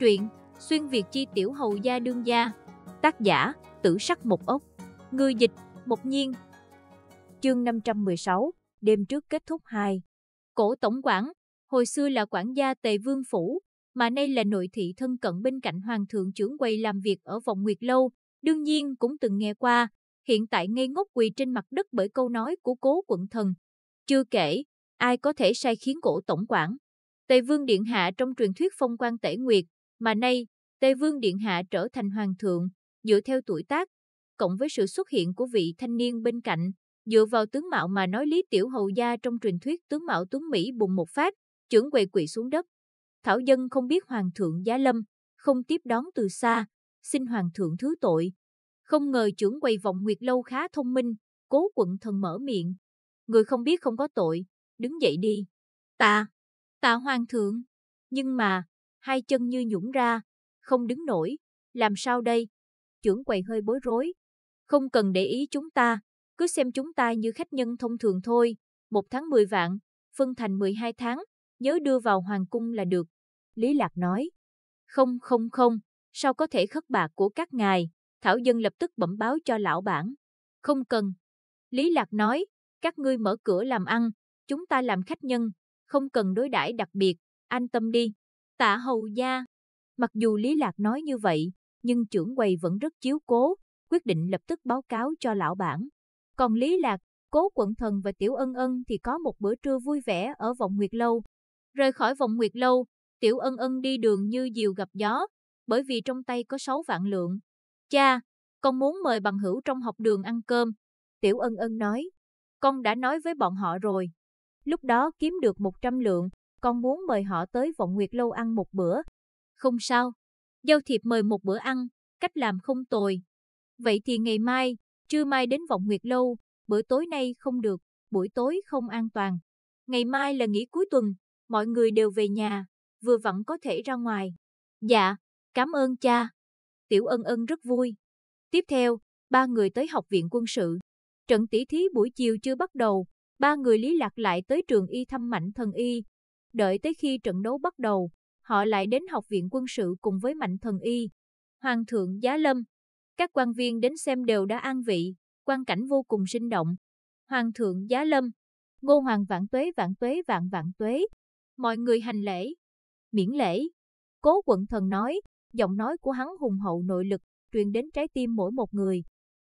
Truyện Xuyên Việt Chi Tiểu Hầu Gia Đương Gia Tác giả Tử Sắc Một Ốc Người dịch Một Nhiên Chương 516 Đêm trước kết thúc 2 Cổ Tổng quản Hồi xưa là quản gia Tề Vương Phủ mà nay là nội thị thân cận bên cạnh Hoàng thượng trưởng quầy làm việc ở vòng Nguyệt Lâu đương nhiên cũng từng nghe qua hiện tại ngây ngốc quỳ trên mặt đất bởi câu nói của cố quận thần. Chưa kể, ai có thể sai khiến cổ tổng quản. Tề vương điện hạ trong truyền thuyết phong quan tể nguyệt, mà nay, Tây Vương Điện Hạ trở thành hoàng thượng, dựa theo tuổi tác, cộng với sự xuất hiện của vị thanh niên bên cạnh, dựa vào tướng mạo mà nói Lý Tiểu Hầu Gia trong truyền thuyết tướng mạo tướng Mỹ bùng một phát, trưởng quầy quỵ xuống đất. Thảo dân không biết hoàng thượng giá lâm, không tiếp đón từ xa, xin hoàng thượng thứ tội. Không ngờ trưởng quầy vọng nguyệt lâu khá thông minh, cố quận thần mở miệng. Người không biết không có tội, đứng dậy đi. Ta, ta hoàng thượng. Nhưng mà, hai chân như nhũng ra, không đứng nổi, làm sao đây? Trưởng quầy hơi bối rối. Không cần để ý chúng ta, cứ xem chúng ta như khách nhân thông thường thôi, một tháng 10 vạn, phân thành 12 tháng, nhớ đưa vào hoàng cung là được. Lý Lạc nói, không không không, sao có thể khất bạc của các ngài, Thảo Dân lập tức bẩm báo cho lão bản. Không cần. Lý Lạc nói, các ngươi mở cửa làm ăn, chúng ta làm khách nhân, không cần đối đãi đặc biệt, an tâm đi. Tạ hầu gia. Mặc dù Lý Lạc nói như vậy, nhưng trưởng quầy vẫn rất chiếu cố, quyết định lập tức báo cáo cho lão bản. Còn Lý Lạc, cố quận thần và Tiểu Ân Ân thì có một bữa trưa vui vẻ ở vọng Nguyệt Lâu. Rời khỏi vọng Nguyệt Lâu, Tiểu Ân Ân đi đường như diều gặp gió, bởi vì trong tay có 6 vạn lượng. Cha, con muốn mời bằng hữu trong học đường ăn cơm. Tiểu Ân Ân nói, con đã nói với bọn họ rồi. Lúc đó kiếm được 100 lượng, con muốn mời họ tới Vọng Nguyệt Lâu ăn một bữa. Không sao, giao thiệp mời một bữa ăn, cách làm không tồi. Vậy thì ngày mai, trưa mai đến Vọng Nguyệt Lâu, bữa tối nay không được, buổi tối không an toàn. Ngày mai là nghỉ cuối tuần, mọi người đều về nhà, vừa vẫn có thể ra ngoài. Dạ, cảm ơn cha. Tiểu ân ân rất vui. Tiếp theo, ba người tới học viện quân sự. Trận tỷ thí buổi chiều chưa bắt đầu, ba người lý lạc lại tới trường y thăm mạnh thần y, Đợi tới khi trận đấu bắt đầu, họ lại đến học viện quân sự cùng với mạnh thần y, hoàng thượng giá lâm. Các quan viên đến xem đều đã an vị, quan cảnh vô cùng sinh động. Hoàng thượng giá lâm, ngô hoàng vạn tuế vạn tuế vạn vạn tuế. Mọi người hành lễ, miễn lễ. Cố quận thần nói, giọng nói của hắn hùng hậu nội lực, truyền đến trái tim mỗi một người.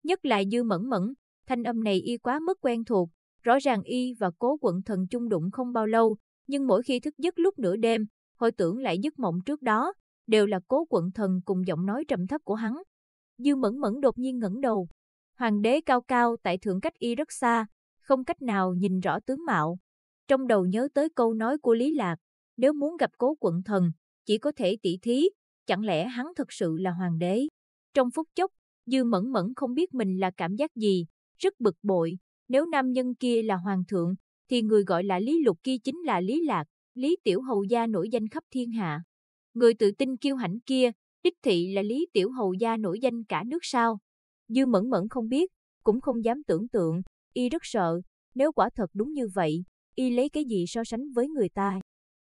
Nhất là dư mẫn mẫn, thanh âm này y quá mức quen thuộc, rõ ràng y và cố quận thần chung đụng không bao lâu, nhưng mỗi khi thức giấc lúc nửa đêm, hồi tưởng lại giấc mộng trước đó, đều là cố quận thần cùng giọng nói trầm thấp của hắn. Dư mẫn mẫn đột nhiên ngẩng đầu. Hoàng đế cao cao tại thượng cách y rất xa, không cách nào nhìn rõ tướng mạo. Trong đầu nhớ tới câu nói của Lý Lạc, nếu muốn gặp cố quận thần, chỉ có thể tỷ thí, chẳng lẽ hắn thật sự là hoàng đế. Trong phút chốc, Dư mẫn mẫn không biết mình là cảm giác gì, rất bực bội, nếu nam nhân kia là hoàng thượng, thì người gọi là Lý Lục kia chính là Lý Lạc, Lý Tiểu Hầu Gia nổi danh khắp thiên hạ. Người tự tin kiêu hãnh kia, đích thị là Lý Tiểu Hầu Gia nổi danh cả nước sao. Dư mẫn mẫn không biết, cũng không dám tưởng tượng, y rất sợ, nếu quả thật đúng như vậy, y lấy cái gì so sánh với người ta.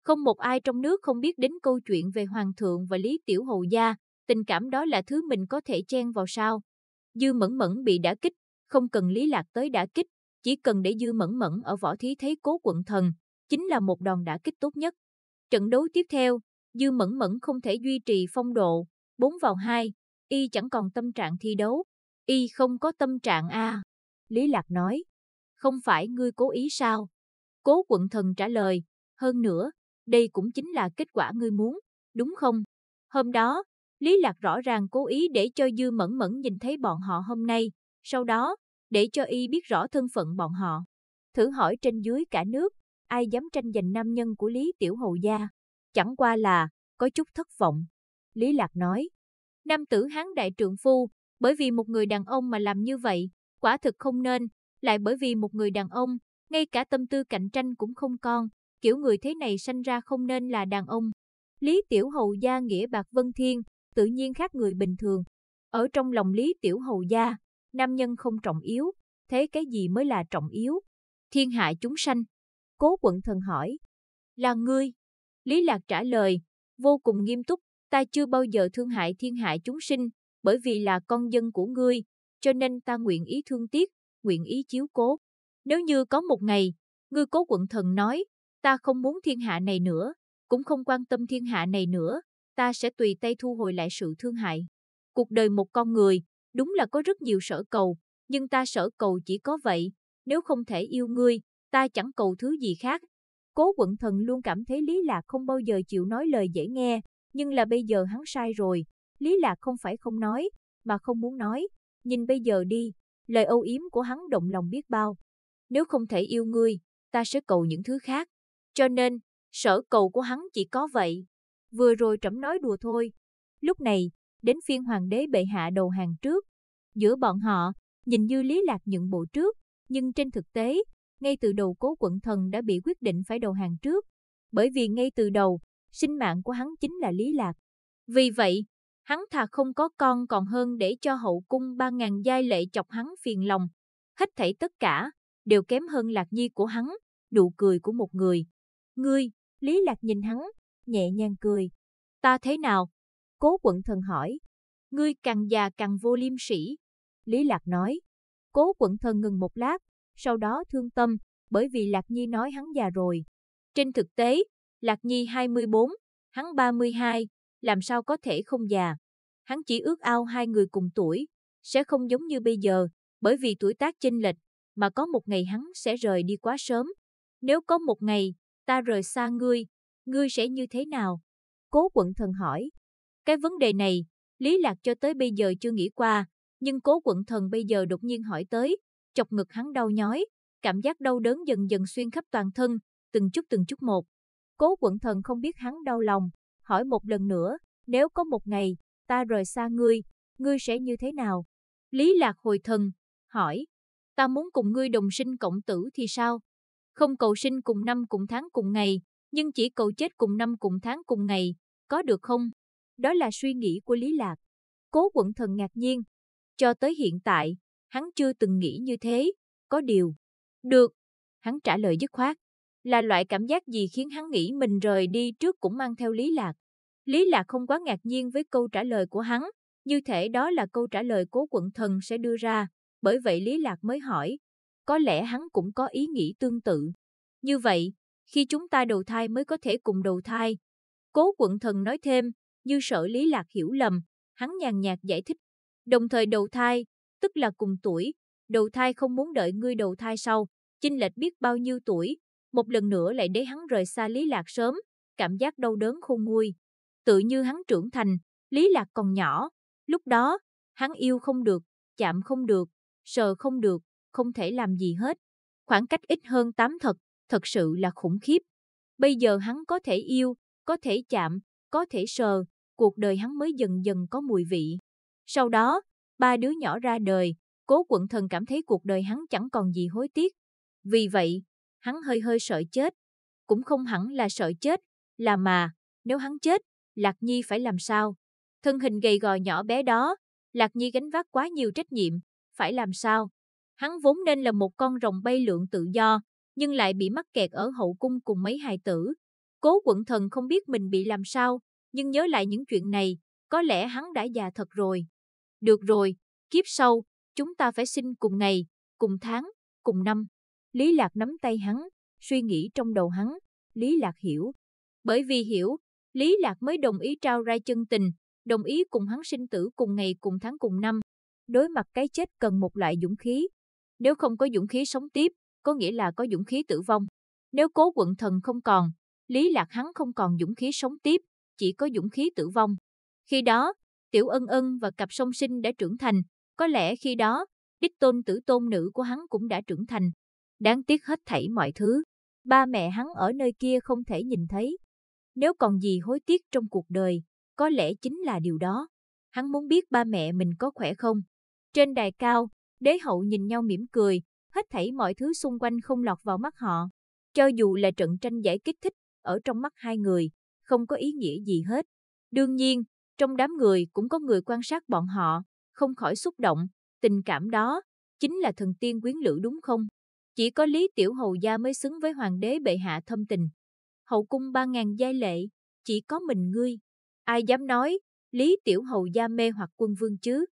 Không một ai trong nước không biết đến câu chuyện về Hoàng thượng và Lý Tiểu Hầu Gia, tình cảm đó là thứ mình có thể chen vào sao. Dư mẫn mẫn bị đả kích, không cần Lý Lạc tới đả kích, chỉ cần để Dư Mẫn Mẫn ở võ thí thấy cố quận thần, chính là một đòn đã kích tốt nhất. Trận đấu tiếp theo, Dư Mẫn Mẫn không thể duy trì phong độ, 4 vào 2, y chẳng còn tâm trạng thi đấu, y không có tâm trạng a. À. Lý Lạc nói, không phải ngươi cố ý sao? Cố quận thần trả lời, hơn nữa, đây cũng chính là kết quả ngươi muốn, đúng không? Hôm đó, Lý Lạc rõ ràng cố ý để cho Dư Mẫn Mẫn nhìn thấy bọn họ hôm nay, sau đó, để cho y biết rõ thân phận bọn họ. Thử hỏi trên dưới cả nước, ai dám tranh giành nam nhân của Lý Tiểu Hầu Gia? Chẳng qua là, có chút thất vọng. Lý Lạc nói, nam tử hán đại trượng phu, bởi vì một người đàn ông mà làm như vậy, quả thực không nên, lại bởi vì một người đàn ông, ngay cả tâm tư cạnh tranh cũng không còn, kiểu người thế này sanh ra không nên là đàn ông. Lý Tiểu Hầu Gia nghĩa bạc vân thiên, tự nhiên khác người bình thường. Ở trong lòng Lý Tiểu Hầu Gia, nam nhân không trọng yếu, thế cái gì mới là trọng yếu? Thiên hạ chúng sanh. Cố quận thần hỏi. Là ngươi. Lý Lạc trả lời, vô cùng nghiêm túc, ta chưa bao giờ thương hại thiên hạ chúng sinh, bởi vì là con dân của ngươi, cho nên ta nguyện ý thương tiếc, nguyện ý chiếu cố. Nếu như có một ngày, ngươi cố quận thần nói, ta không muốn thiên hạ này nữa, cũng không quan tâm thiên hạ này nữa, ta sẽ tùy tay thu hồi lại sự thương hại. Cuộc đời một con người, đúng là có rất nhiều sở cầu, nhưng ta sở cầu chỉ có vậy, nếu không thể yêu ngươi, ta chẳng cầu thứ gì khác. Cố quận thần luôn cảm thấy Lý Lạc không bao giờ chịu nói lời dễ nghe, nhưng là bây giờ hắn sai rồi, Lý Lạc không phải không nói, mà không muốn nói, nhìn bây giờ đi, lời âu yếm của hắn động lòng biết bao. Nếu không thể yêu ngươi, ta sẽ cầu những thứ khác. Cho nên, sở cầu của hắn chỉ có vậy. Vừa rồi trẫm nói đùa thôi. Lúc này, đến phiên hoàng đế bệ hạ đầu hàng trước. Giữa bọn họ, nhìn như lý lạc nhận bộ trước, nhưng trên thực tế, ngay từ đầu cố quận thần đã bị quyết định phải đầu hàng trước. Bởi vì ngay từ đầu, sinh mạng của hắn chính là lý lạc. Vì vậy, hắn thà không có con còn hơn để cho hậu cung ba ngàn giai lệ chọc hắn phiền lòng. Hết thảy tất cả, đều kém hơn lạc nhi của hắn, nụ cười của một người. Ngươi, Lý Lạc nhìn hắn, nhẹ nhàng cười. Ta thế nào, Cố quận thần hỏi, ngươi càng già càng vô liêm sỉ. Lý Lạc nói, cố quận thần ngừng một lát, sau đó thương tâm, bởi vì Lạc Nhi nói hắn già rồi. Trên thực tế, Lạc Nhi 24, hắn 32, làm sao có thể không già. Hắn chỉ ước ao hai người cùng tuổi, sẽ không giống như bây giờ, bởi vì tuổi tác chênh lệch, mà có một ngày hắn sẽ rời đi quá sớm. Nếu có một ngày, ta rời xa ngươi, ngươi sẽ như thế nào? Cố quận thần hỏi. Cái vấn đề này, Lý Lạc cho tới bây giờ chưa nghĩ qua, nhưng cố quận thần bây giờ đột nhiên hỏi tới, chọc ngực hắn đau nhói, cảm giác đau đớn dần dần xuyên khắp toàn thân, từng chút từng chút một. Cố quận thần không biết hắn đau lòng, hỏi một lần nữa, nếu có một ngày, ta rời xa ngươi, ngươi sẽ như thế nào? Lý Lạc hồi thần, hỏi, ta muốn cùng ngươi đồng sinh cộng tử thì sao? Không cầu sinh cùng năm cùng tháng cùng ngày, nhưng chỉ cầu chết cùng năm cùng tháng cùng ngày, có được không? Đó là suy nghĩ của Lý Lạc. Cố quận thần ngạc nhiên. Cho tới hiện tại, hắn chưa từng nghĩ như thế. Có điều. Được. Hắn trả lời dứt khoát. Là loại cảm giác gì khiến hắn nghĩ mình rời đi trước cũng mang theo Lý Lạc. Lý Lạc không quá ngạc nhiên với câu trả lời của hắn. Như thể đó là câu trả lời cố quận thần sẽ đưa ra. Bởi vậy Lý Lạc mới hỏi. Có lẽ hắn cũng có ý nghĩ tương tự. Như vậy, khi chúng ta đầu thai mới có thể cùng đầu thai. Cố quận thần nói thêm, như sợ Lý Lạc hiểu lầm, hắn nhàn nhạt giải thích. Đồng thời đầu thai, tức là cùng tuổi, đầu thai không muốn đợi ngươi đầu thai sau, chinh lệch biết bao nhiêu tuổi, một lần nữa lại để hắn rời xa Lý Lạc sớm, cảm giác đau đớn khôn nguôi. Tự như hắn trưởng thành, Lý Lạc còn nhỏ, lúc đó, hắn yêu không được, chạm không được, sờ không được, không thể làm gì hết. Khoảng cách ít hơn tám thật, thật sự là khủng khiếp. Bây giờ hắn có thể yêu, có thể chạm, có thể sờ, cuộc đời hắn mới dần dần có mùi vị. Sau đó, ba đứa nhỏ ra đời, cố quận thần cảm thấy cuộc đời hắn chẳng còn gì hối tiếc. Vì vậy, hắn hơi hơi sợ chết. Cũng không hẳn là sợ chết, là mà, nếu hắn chết, Lạc Nhi phải làm sao? Thân hình gầy gò nhỏ bé đó, Lạc Nhi gánh vác quá nhiều trách nhiệm, phải làm sao? Hắn vốn nên là một con rồng bay lượn tự do, nhưng lại bị mắc kẹt ở hậu cung cùng mấy hài tử. Cố quận thần không biết mình bị làm sao, nhưng nhớ lại những chuyện này, có lẽ hắn đã già thật rồi. Được rồi, kiếp sau, chúng ta phải sinh cùng ngày, cùng tháng, cùng năm. Lý Lạc nắm tay hắn, suy nghĩ trong đầu hắn, Lý Lạc hiểu. Bởi vì hiểu, Lý Lạc mới đồng ý trao ra chân tình, đồng ý cùng hắn sinh tử cùng ngày cùng tháng cùng năm. Đối mặt cái chết cần một loại dũng khí. Nếu không có dũng khí sống tiếp, có nghĩa là có dũng khí tử vong. Nếu cố quận thần không còn, Lý Lạc hắn không còn dũng khí sống tiếp, chỉ có dũng khí tử vong. Khi đó, Tiểu Ân Ân và cặp song sinh đã trưởng thành, có lẽ khi đó, đích tôn tử tôn nữ của hắn cũng đã trưởng thành. Đáng tiếc hết thảy mọi thứ, ba mẹ hắn ở nơi kia không thể nhìn thấy. Nếu còn gì hối tiếc trong cuộc đời, có lẽ chính là điều đó. Hắn muốn biết ba mẹ mình có khỏe không. Trên đài cao, đế hậu nhìn nhau mỉm cười, hết thảy mọi thứ xung quanh không lọt vào mắt họ. Cho dù là trận tranh giải kích thích ở trong mắt hai người, không có ý nghĩa gì hết. Đương nhiên, trong đám người cũng có người quan sát bọn họ, không khỏi xúc động, tình cảm đó chính là thần tiên quyến lữ đúng không? Chỉ có Lý Tiểu Hầu Gia mới xứng với hoàng đế bệ hạ thâm tình. Hậu cung ba ngàn giai lệ, chỉ có mình ngươi. Ai dám nói, Lý Tiểu Hầu Gia mê hoặc quân vương chứ?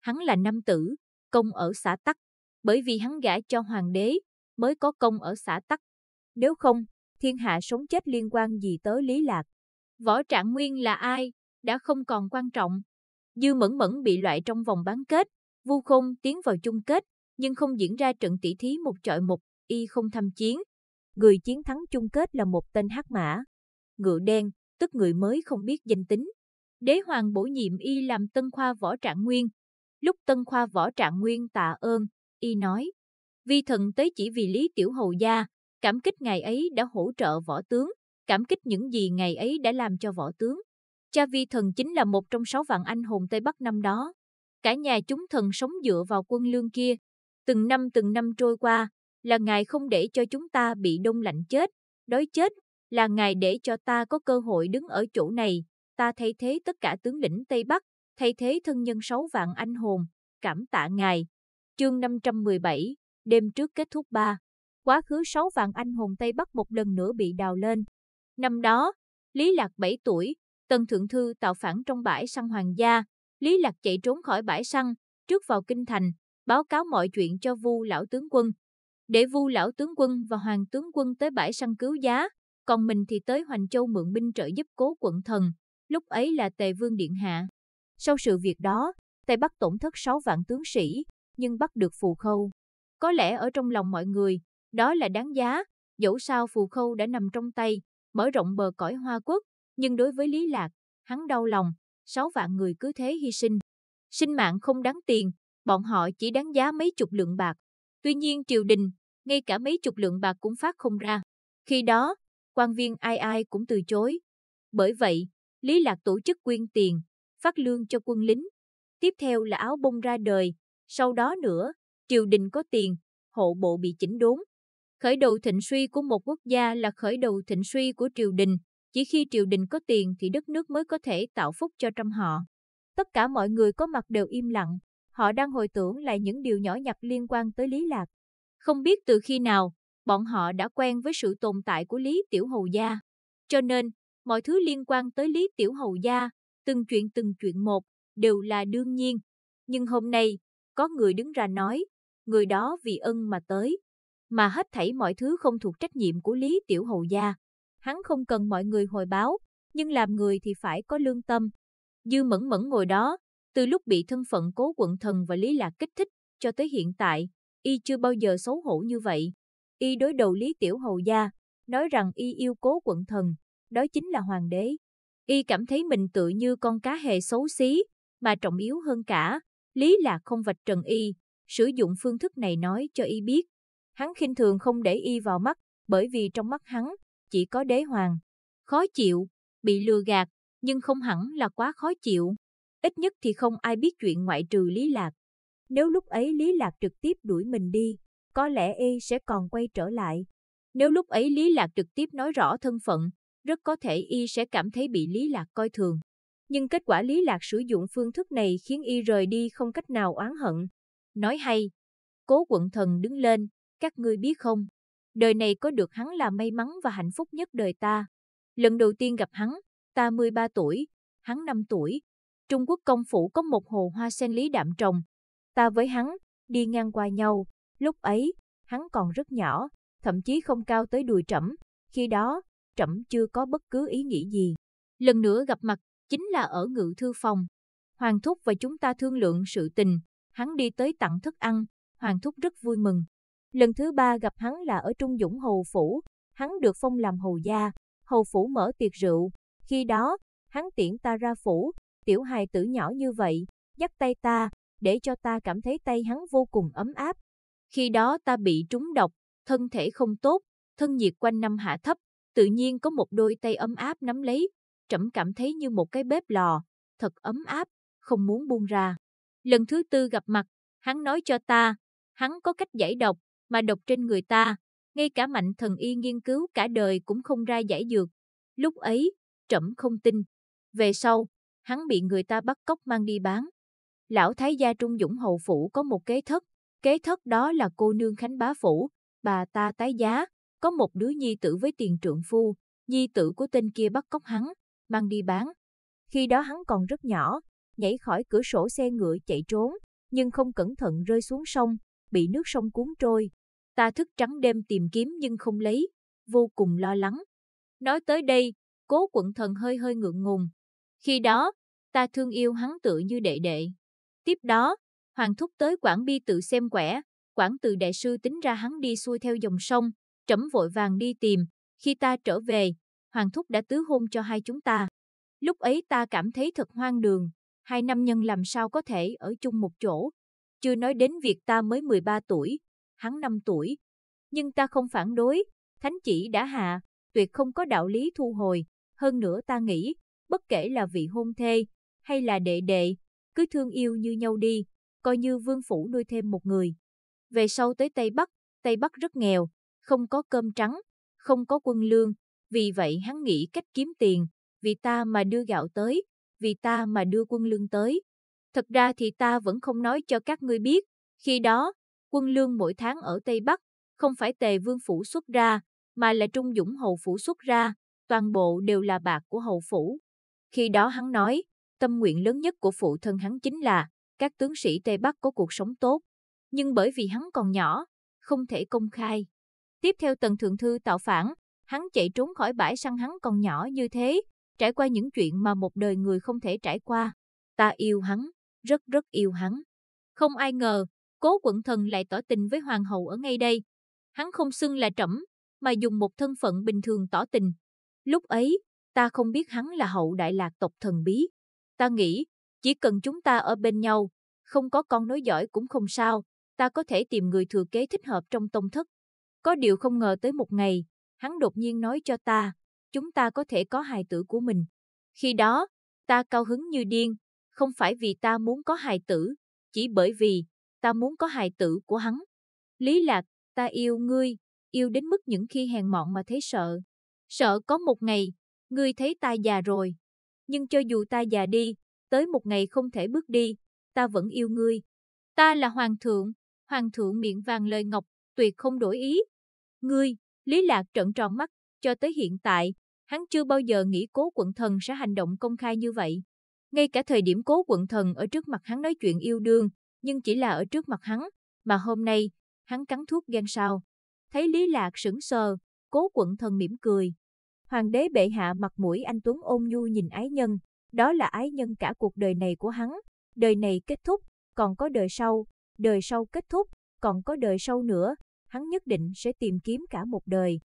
Hắn là nam tử, công ở xã Tắc. Bởi vì hắn gả cho hoàng đế, mới có công ở xã Tắc. Nếu không, thiên hạ sống chết liên quan gì tới Lý Lạc. Võ Trạng Nguyên là ai, đã không còn quan trọng. Dư Mẫn Mẫn bị loại trong vòng bán kết, Vu Khôn tiến vào chung kết, nhưng không diễn ra trận tỷ thí một chọi một, y không tham chiến. Người chiến thắng chung kết là một tên hát mã. Ngựa đen, tức người mới không biết danh tính. Đế hoàng bổ nhiệm y làm tân khoa võ trạng nguyên. Lúc tân khoa võ trạng nguyên tạ ơn, y nói. Vi thần tới chỉ vì lý tiểu hầu gia, cảm kích ngày ấy đã hỗ trợ võ tướng cảm kích những gì ngày ấy đã làm cho võ tướng. Cha Vi Thần chính là một trong sáu vạn anh hùng Tây Bắc năm đó. Cả nhà chúng thần sống dựa vào quân lương kia. Từng năm từng năm trôi qua, là ngài không để cho chúng ta bị đông lạnh chết, đói chết, là ngài để cho ta có cơ hội đứng ở chỗ này, ta thay thế tất cả tướng lĩnh Tây Bắc, thay thế thân nhân sáu vạn anh hồn, cảm tạ ngài. Chương 517, đêm trước kết thúc ba Quá khứ sáu vạn anh hồn Tây Bắc một lần nữa bị đào lên, Năm đó, Lý Lạc 7 tuổi, tần Thượng Thư tạo phản trong bãi săn Hoàng gia, Lý Lạc chạy trốn khỏi bãi săn, trước vào kinh thành, báo cáo mọi chuyện cho Vu lão tướng quân. Để Vu lão tướng quân và Hoàng tướng quân tới bãi săn cứu giá, còn mình thì tới Hoành Châu mượn binh trợ giúp Cố quận thần, lúc ấy là Tề Vương điện hạ. Sau sự việc đó, tề bắt tổn thất 6 vạn tướng sĩ, nhưng bắt được Phù Khâu. Có lẽ ở trong lòng mọi người, đó là đáng giá, dẫu sao Phù Khâu đã nằm trong tay, mở rộng bờ cõi Hoa Quốc, nhưng đối với Lý Lạc, hắn đau lòng, 6 vạn người cứ thế hy sinh. Sinh mạng không đáng tiền, bọn họ chỉ đáng giá mấy chục lượng bạc. Tuy nhiên triều đình, ngay cả mấy chục lượng bạc cũng phát không ra. Khi đó, quan viên ai ai cũng từ chối. Bởi vậy, Lý Lạc tổ chức quyên tiền, phát lương cho quân lính. Tiếp theo là áo bông ra đời, sau đó nữa, triều đình có tiền, hộ bộ bị chỉnh đốn. Khởi đầu thịnh suy của một quốc gia là khởi đầu thịnh suy của triều đình, chỉ khi triều đình có tiền thì đất nước mới có thể tạo phúc cho trong họ. Tất cả mọi người có mặt đều im lặng, họ đang hồi tưởng lại những điều nhỏ nhặt liên quan tới Lý Lạc. Không biết từ khi nào, bọn họ đã quen với sự tồn tại của Lý Tiểu Hầu Gia. Cho nên, mọi thứ liên quan tới Lý Tiểu Hầu Gia, từng chuyện từng chuyện một, đều là đương nhiên. Nhưng hôm nay, có người đứng ra nói, người đó vì ân mà tới, mà hết thảy mọi thứ không thuộc trách nhiệm của Lý Tiểu Hầu Gia. Hắn không cần mọi người hồi báo, nhưng làm người thì phải có lương tâm. Dư mẫn mẫn ngồi đó, từ lúc bị thân phận cố quận thần và Lý Lạc kích thích, cho tới hiện tại, y chưa bao giờ xấu hổ như vậy. Y đối đầu Lý Tiểu Hầu Gia, nói rằng y yêu cố quận thần, đó chính là hoàng đế. Y cảm thấy mình tự như con cá hề xấu xí, mà trọng yếu hơn cả, Lý Lạc không vạch trần y, sử dụng phương thức này nói cho y biết, Hắn khinh thường không để y vào mắt, bởi vì trong mắt hắn, chỉ có đế hoàng. Khó chịu, bị lừa gạt, nhưng không hẳn là quá khó chịu. Ít nhất thì không ai biết chuyện ngoại trừ Lý Lạc. Nếu lúc ấy Lý Lạc trực tiếp đuổi mình đi, có lẽ y sẽ còn quay trở lại. Nếu lúc ấy Lý Lạc trực tiếp nói rõ thân phận, rất có thể y sẽ cảm thấy bị Lý Lạc coi thường. Nhưng kết quả Lý Lạc sử dụng phương thức này khiến y rời đi không cách nào oán hận. Nói hay, cố quận thần đứng lên, các ngươi biết không, đời này có được hắn là may mắn và hạnh phúc nhất đời ta. Lần đầu tiên gặp hắn, ta 13 tuổi, hắn 5 tuổi. Trung Quốc công phủ có một hồ hoa sen lý đạm trồng. Ta với hắn, đi ngang qua nhau. Lúc ấy, hắn còn rất nhỏ, thậm chí không cao tới đùi trẫm. Khi đó, trẫm chưa có bất cứ ý nghĩ gì. Lần nữa gặp mặt, chính là ở ngự thư phòng. Hoàng Thúc và chúng ta thương lượng sự tình. Hắn đi tới tặng thức ăn, Hoàng Thúc rất vui mừng. Lần thứ ba gặp hắn là ở Trung Dũng Hầu Phủ, hắn được phong làm hầu gia, hầu phủ mở tiệc rượu. Khi đó, hắn tiễn ta ra phủ, tiểu hài tử nhỏ như vậy, dắt tay ta, để cho ta cảm thấy tay hắn vô cùng ấm áp. Khi đó ta bị trúng độc, thân thể không tốt, thân nhiệt quanh năm hạ thấp, tự nhiên có một đôi tay ấm áp nắm lấy, trẫm cảm thấy như một cái bếp lò, thật ấm áp, không muốn buông ra. Lần thứ tư gặp mặt, hắn nói cho ta, hắn có cách giải độc, mà độc trên người ta, ngay cả mạnh thần y nghiên cứu cả đời cũng không ra giải dược. Lúc ấy, trẫm không tin. Về sau, hắn bị người ta bắt cóc mang đi bán. Lão Thái gia Trung Dũng Hậu Phủ có một kế thất, kế thất đó là cô nương Khánh Bá Phủ, bà ta tái giá, có một đứa nhi tử với tiền trượng phu, nhi tử của tên kia bắt cóc hắn, mang đi bán. Khi đó hắn còn rất nhỏ, nhảy khỏi cửa sổ xe ngựa chạy trốn, nhưng không cẩn thận rơi xuống sông, bị nước sông cuốn trôi. Ta thức trắng đêm tìm kiếm nhưng không lấy, vô cùng lo lắng. Nói tới đây, cố quận thần hơi hơi ngượng ngùng. Khi đó, ta thương yêu hắn tự như đệ đệ. Tiếp đó, hoàng thúc tới Quảng Bi tự xem quẻ, Quảng từ đại sư tính ra hắn đi xuôi theo dòng sông, trẫm vội vàng đi tìm. Khi ta trở về, hoàng thúc đã tứ hôn cho hai chúng ta. Lúc ấy ta cảm thấy thật hoang đường, hai năm nhân làm sao có thể ở chung một chỗ, chưa nói đến việc ta mới 13 tuổi, hắn 5 tuổi. Nhưng ta không phản đối, thánh chỉ đã hạ, tuyệt không có đạo lý thu hồi. Hơn nữa ta nghĩ, bất kể là vị hôn thê, hay là đệ đệ, cứ thương yêu như nhau đi, coi như vương phủ nuôi thêm một người. Về sau tới Tây Bắc, Tây Bắc rất nghèo, không có cơm trắng, không có quân lương, vì vậy hắn nghĩ cách kiếm tiền, vì ta mà đưa gạo tới, vì ta mà đưa quân lương tới. Thật ra thì ta vẫn không nói cho các ngươi biết, khi đó, quân lương mỗi tháng ở Tây Bắc, không phải tề vương phủ xuất ra, mà là trung dũng hầu phủ xuất ra, toàn bộ đều là bạc của hầu phủ. Khi đó hắn nói, tâm nguyện lớn nhất của phụ thân hắn chính là các tướng sĩ Tây Bắc có cuộc sống tốt, nhưng bởi vì hắn còn nhỏ, không thể công khai. Tiếp theo Tần Thượng Thư tạo phản, hắn chạy trốn khỏi bãi săn hắn còn nhỏ như thế, trải qua những chuyện mà một đời người không thể trải qua. Ta yêu hắn, rất rất yêu hắn. Không ai ngờ, cố quận thần lại tỏ tình với hoàng hậu ở ngay đây. Hắn không xưng là trẫm, mà dùng một thân phận bình thường tỏ tình. Lúc ấy, ta không biết hắn là hậu đại lạc tộc thần bí. Ta nghĩ, chỉ cần chúng ta ở bên nhau, không có con nói giỏi cũng không sao, ta có thể tìm người thừa kế thích hợp trong tông thất. Có điều không ngờ tới một ngày, hắn đột nhiên nói cho ta, chúng ta có thể có hài tử của mình. Khi đó, ta cao hứng như điên, không phải vì ta muốn có hài tử, chỉ bởi vì ta muốn có hài tử của hắn. Lý Lạc, ta yêu ngươi, yêu đến mức những khi hèn mọn mà thấy sợ. Sợ có một ngày, ngươi thấy ta già rồi. Nhưng cho dù ta già đi, tới một ngày không thể bước đi, ta vẫn yêu ngươi. Ta là hoàng thượng, hoàng thượng miệng vàng lời ngọc, tuyệt không đổi ý. Ngươi, Lý Lạc trợn tròn mắt, cho tới hiện tại, hắn chưa bao giờ nghĩ cố quận thần sẽ hành động công khai như vậy. Ngay cả thời điểm cố quận thần ở trước mặt hắn nói chuyện yêu đương, nhưng chỉ là ở trước mặt hắn, mà hôm nay, hắn cắn thuốc gan sao. Thấy Lý Lạc sững sờ, cố quận thần mỉm cười. Hoàng đế bệ hạ mặt mũi anh Tuấn ôm nhu nhìn ái nhân, đó là ái nhân cả cuộc đời này của hắn, đời này kết thúc, còn có đời sau, đời sau kết thúc, còn có đời sau nữa, hắn nhất định sẽ tìm kiếm cả một đời.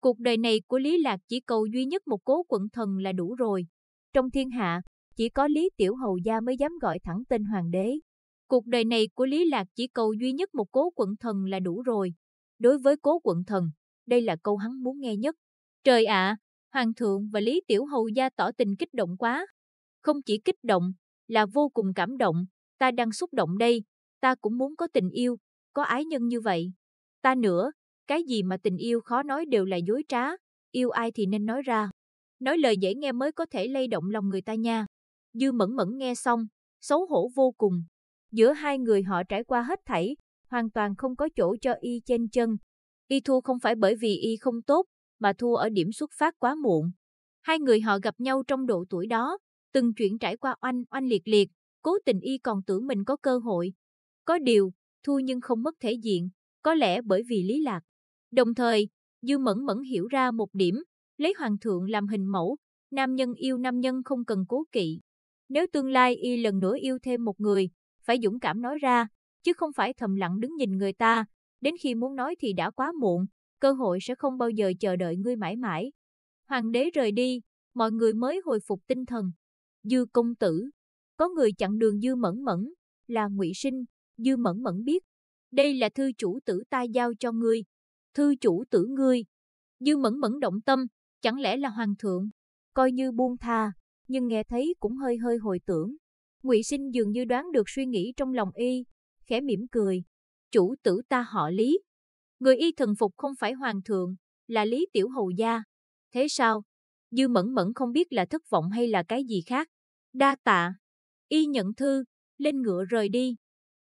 Cuộc đời này của Lý Lạc chỉ cầu duy nhất một cố quận thần là đủ rồi. Trong thiên hạ, chỉ có Lý Tiểu Hầu Gia mới dám gọi thẳng tên hoàng đế. Cuộc đời này của Lý Lạc chỉ cầu duy nhất một cố quận thần là đủ rồi. Đối với cố quận thần, đây là câu hắn muốn nghe nhất. Trời ạ, Hoàng thượng và Lý Tiểu Hầu Gia tỏ tình kích động quá. Không chỉ kích động, là vô cùng cảm động, ta đang xúc động đây, ta cũng muốn có tình yêu, có ái nhân như vậy. Ta nữa, cái gì mà tình yêu khó nói đều là dối trá, yêu ai thì nên nói ra. Nói lời dễ nghe mới có thể lay động lòng người ta nha. Dư mẫn mẫn nghe xong, xấu hổ vô cùng. Giữa hai người họ trải qua hết thảy, hoàn toàn không có chỗ cho y trên chân. Y thua không phải bởi vì y không tốt, mà thua ở điểm xuất phát quá muộn. Hai người họ gặp nhau trong độ tuổi đó, từng chuyện trải qua oanh oanh liệt liệt, cố tình y còn tưởng mình có cơ hội. Có điều, thua nhưng không mất thể diện, có lẽ bởi vì lý lạc. Đồng thời, Dư Mẫn Mẫn hiểu ra một điểm, lấy hoàng thượng làm hình mẫu, nam nhân yêu nam nhân không cần cố kỵ, nếu tương lai y lần nữa yêu thêm một người, phải dũng cảm nói ra, chứ không phải thầm lặng đứng nhìn người ta, đến khi muốn nói thì đã quá muộn, cơ hội sẽ không bao giờ chờ đợi ngươi mãi mãi. Hoàng đế rời đi, mọi người mới hồi phục tinh thần. Dư công tử, có người chặn đường Dư Mẫn Mẫn, là ngụy Sinh, Dư Mẫn Mẫn biết. Đây là thư chủ tử ta giao cho ngươi. Thư chủ tử ngươi. Dư Mẫn Mẫn động tâm, chẳng lẽ là hoàng thượng, coi như buông tha nhưng nghe thấy cũng hơi hơi hồi tưởng. Ngụy Sinh dường như đoán được suy nghĩ trong lòng y, khẽ mỉm cười. Chủ tử ta họ Lý. Người y thần phục không phải hoàng thượng, là Lý Tiểu Hầu Gia. Thế sao? Dư mẫn mẫn không biết là thất vọng hay là cái gì khác. Đa tạ. Y nhận thư, lên ngựa rời đi.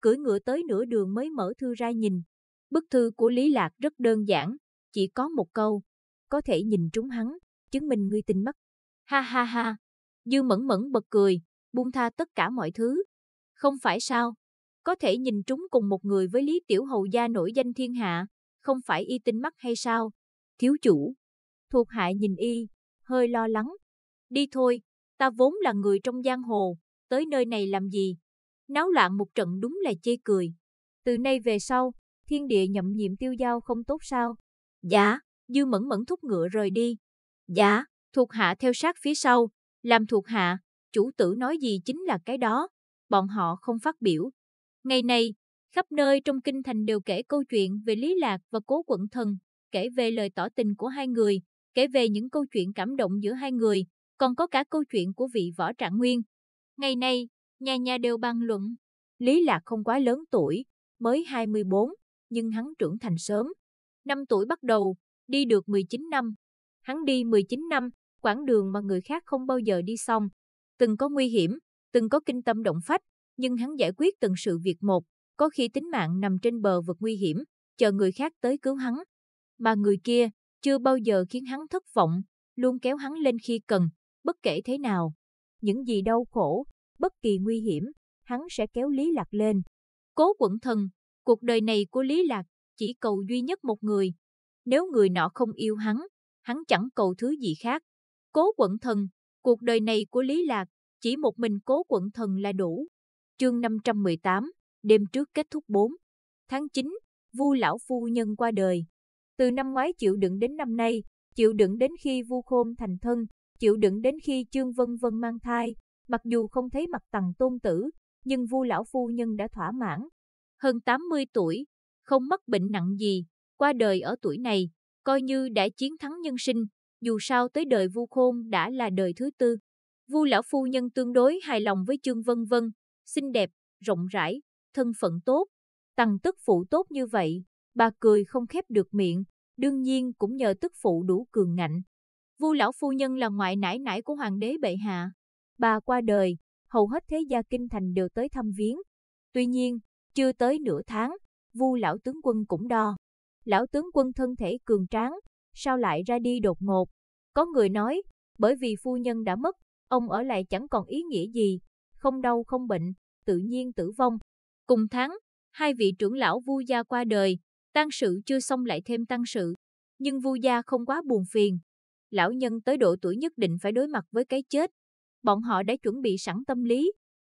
Cưỡi ngựa tới nửa đường mới mở thư ra nhìn. Bức thư của Lý Lạc rất đơn giản, chỉ có một câu. Có thể nhìn trúng hắn, chứng minh người tình mất. Ha ha ha, Dư mẫn mẫn bật cười, buông tha tất cả mọi thứ. Không phải sao? Có thể nhìn trúng cùng một người với Lý Tiểu Hầu gia nổi danh thiên hạ, không phải y tinh mắt hay sao? Thiếu chủ. Thuộc hạ nhìn y, hơi lo lắng. Đi thôi, ta vốn là người trong giang hồ, tới nơi này làm gì? Náo loạn một trận đúng là chê cười. Từ nay về sau, thiên địa nhậm nhiệm tiêu giao không tốt sao? Dạ, dư mẫn mẫn thúc ngựa rời đi. Dạ, thuộc hạ theo sát phía sau, làm thuộc hạ, chủ tử nói gì chính là cái đó, bọn họ không phát biểu. Ngày nay, khắp nơi trong kinh thành đều kể câu chuyện về Lý Lạc và Cố Quận Thần, kể về lời tỏ tình của hai người, kể về những câu chuyện cảm động giữa hai người, còn có cả câu chuyện của vị võ trạng nguyên. Ngày nay, nhà nhà đều bàn luận. Lý Lạc không quá lớn tuổi, mới 24, nhưng hắn trưởng thành sớm. Năm tuổi bắt đầu, đi được 19 năm. Hắn đi 19 năm, quãng đường mà người khác không bao giờ đi xong. Từng có nguy hiểm, từng có kinh tâm động phách, nhưng hắn giải quyết từng sự việc một, có khi tính mạng nằm trên bờ vực nguy hiểm, chờ người khác tới cứu hắn. Mà người kia chưa bao giờ khiến hắn thất vọng, luôn kéo hắn lên khi cần, bất kể thế nào. Những gì đau khổ, bất kỳ nguy hiểm, hắn sẽ kéo Lý Lạc lên. Cố quận thần, cuộc đời này của Lý Lạc chỉ cầu duy nhất một người. Nếu người nọ không yêu hắn, hắn chẳng cầu thứ gì khác. Cố quận thần, cuộc đời này của Lý Lạc, chỉ một mình cố quận thần là đủ. Chương 518, đêm trước kết thúc 4. Tháng 9, Vu lão phu nhân qua đời. Từ năm ngoái chịu đựng đến năm nay, chịu đựng đến khi Vu Khôn thành thân, chịu đựng đến khi Trương Vân Vân mang thai, mặc dù không thấy mặt tầng Tôn tử, nhưng Vu lão phu nhân đã thỏa mãn. Hơn 80 tuổi, không mắc bệnh nặng gì, qua đời ở tuổi này, coi như đã chiến thắng nhân sinh, dù sao tới đời Vu Khôn đã là đời thứ tư. Vu lão phu nhân tương đối hài lòng với Chương Vân Vân, xinh đẹp, rộng rãi, thân phận tốt, tăng tức phụ tốt như vậy, bà cười không khép được miệng, đương nhiên cũng nhờ tức phụ đủ cường ngạnh. Vu lão phu nhân là ngoại nãi nãi của hoàng đế bệ hạ. Bà qua đời, hầu hết thế gia kinh thành đều tới thăm viếng. Tuy nhiên, chưa tới nửa tháng, Vu lão tướng quân cũng đo. Lão tướng quân thân thể cường tráng, sao lại ra đi đột ngột. Có người nói, bởi vì phu nhân đã mất, ông ở lại chẳng còn ý nghĩa gì, không đau không bệnh, tự nhiên tử vong. Cùng tháng, hai vị trưởng lão Vu gia qua đời, tăng sự chưa xong lại thêm tăng sự. Nhưng Vu gia không quá buồn phiền. Lão nhân tới độ tuổi nhất định phải đối mặt với cái chết. Bọn họ đã chuẩn bị sẵn tâm lý.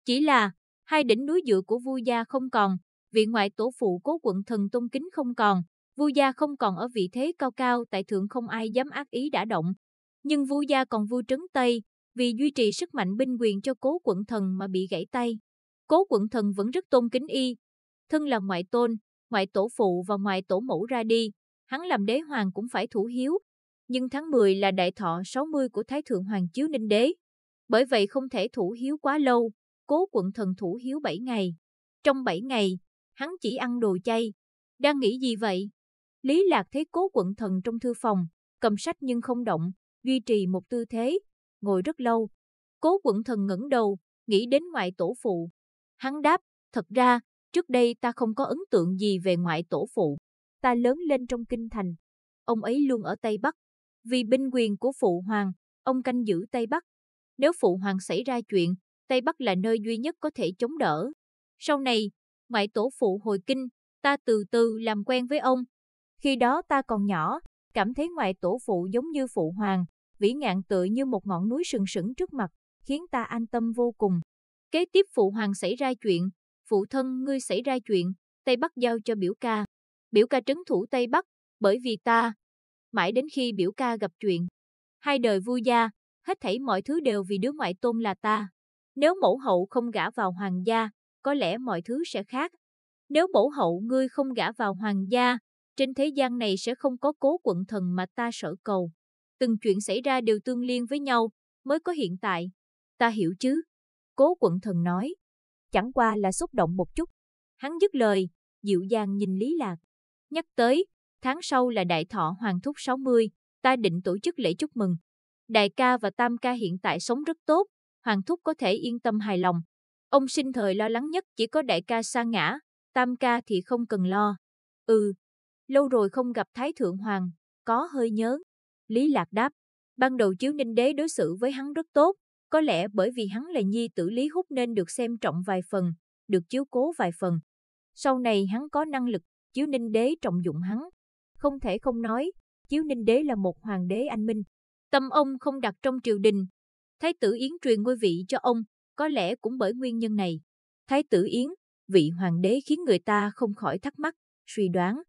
Chỉ là, hai đỉnh núi dựa của Vu gia không còn, vị ngoại tổ phụ cố quận thần tôn kính không còn, Vua gia không còn ở vị thế cao cao tại thượng không ai dám ác ý đã động. Nhưng vua gia còn vua trấn Tây, vì duy trì sức mạnh binh quyền cho cố quận thần mà bị gãy tay. Cố quận thần vẫn rất tôn kính y. Thân là ngoại tôn, ngoại tổ phụ và ngoại tổ mẫu ra đi, hắn làm đế hoàng cũng phải thủ hiếu. Nhưng tháng 10 là đại thọ 60 của Thái Thượng Hoàng Chiếu Ninh Đế. Bởi vậy không thể thủ hiếu quá lâu, cố quận thần thủ hiếu 7 ngày. Trong 7 ngày, hắn chỉ ăn đồ chay. Đang nghĩ gì vậy? Lý Lạc thấy cố quận thần trong thư phòng, cầm sách nhưng không động, duy trì một tư thế, ngồi rất lâu. Cố quận thần ngẩng đầu, nghĩ đến ngoại tổ phụ. Hắn đáp, thật ra, trước đây ta không có ấn tượng gì về ngoại tổ phụ. Ta lớn lên trong kinh thành. Ông ấy luôn ở Tây Bắc. Vì binh quyền của phụ hoàng, ông canh giữ Tây Bắc. Nếu phụ hoàng xảy ra chuyện, Tây Bắc là nơi duy nhất có thể chống đỡ. Sau này, ngoại tổ phụ hồi kinh, ta từ từ làm quen với ông, khi đó ta còn nhỏ, cảm thấy ngoại tổ phụ giống như phụ hoàng, vĩ ngạn tựa như một ngọn núi sừng sững trước mặt, khiến ta an tâm vô cùng. Kế tiếp phụ hoàng xảy ra chuyện, phụ thân ngươi xảy ra chuyện, Tây Bắc giao cho biểu ca. Biểu ca trấn thủ Tây Bắc, bởi vì ta. Mãi đến khi biểu ca gặp chuyện, hai đời vui gia, hết thảy mọi thứ đều vì đứa ngoại tôn là ta. Nếu mẫu hậu không gả vào hoàng gia, có lẽ mọi thứ sẽ khác. Nếu mẫu hậu ngươi không gả vào hoàng gia, trên thế gian này sẽ không có cố quận thần mà ta sở cầu. Từng chuyện xảy ra đều tương liên với nhau, mới có hiện tại. Ta hiểu chứ? Cố quận thần nói. Chẳng qua là xúc động một chút. Hắn dứt lời, dịu dàng nhìn Lý Lạc. Nhắc tới, tháng sau là đại thọ hoàng thúc 60, ta định tổ chức lễ chúc mừng. Đại ca và tam ca hiện tại sống rất tốt, hoàng thúc có thể yên tâm hài lòng. Ông sinh thời lo lắng nhất chỉ có đại ca xa ngã, tam ca thì không cần lo. Ừ, lâu rồi không gặp Thái Thượng Hoàng, có hơi nhớ. Lý Lạc đáp, ban đầu chiếu ninh đế đối xử với hắn rất tốt, có lẽ bởi vì hắn là nhi tử Lý Húc nên được xem trọng vài phần, được chiếu cố vài phần. Sau này hắn có năng lực, chiếu ninh đế trọng dụng hắn. Không thể không nói, chiếu ninh đế là một hoàng đế anh minh. Tâm ông không đặt trong triều đình. Thái tử Yến truyền ngôi vị cho ông, có lẽ cũng bởi nguyên nhân này. Thái tử Yến, vị hoàng đế khiến người ta không khỏi thắc mắc, suy đoán.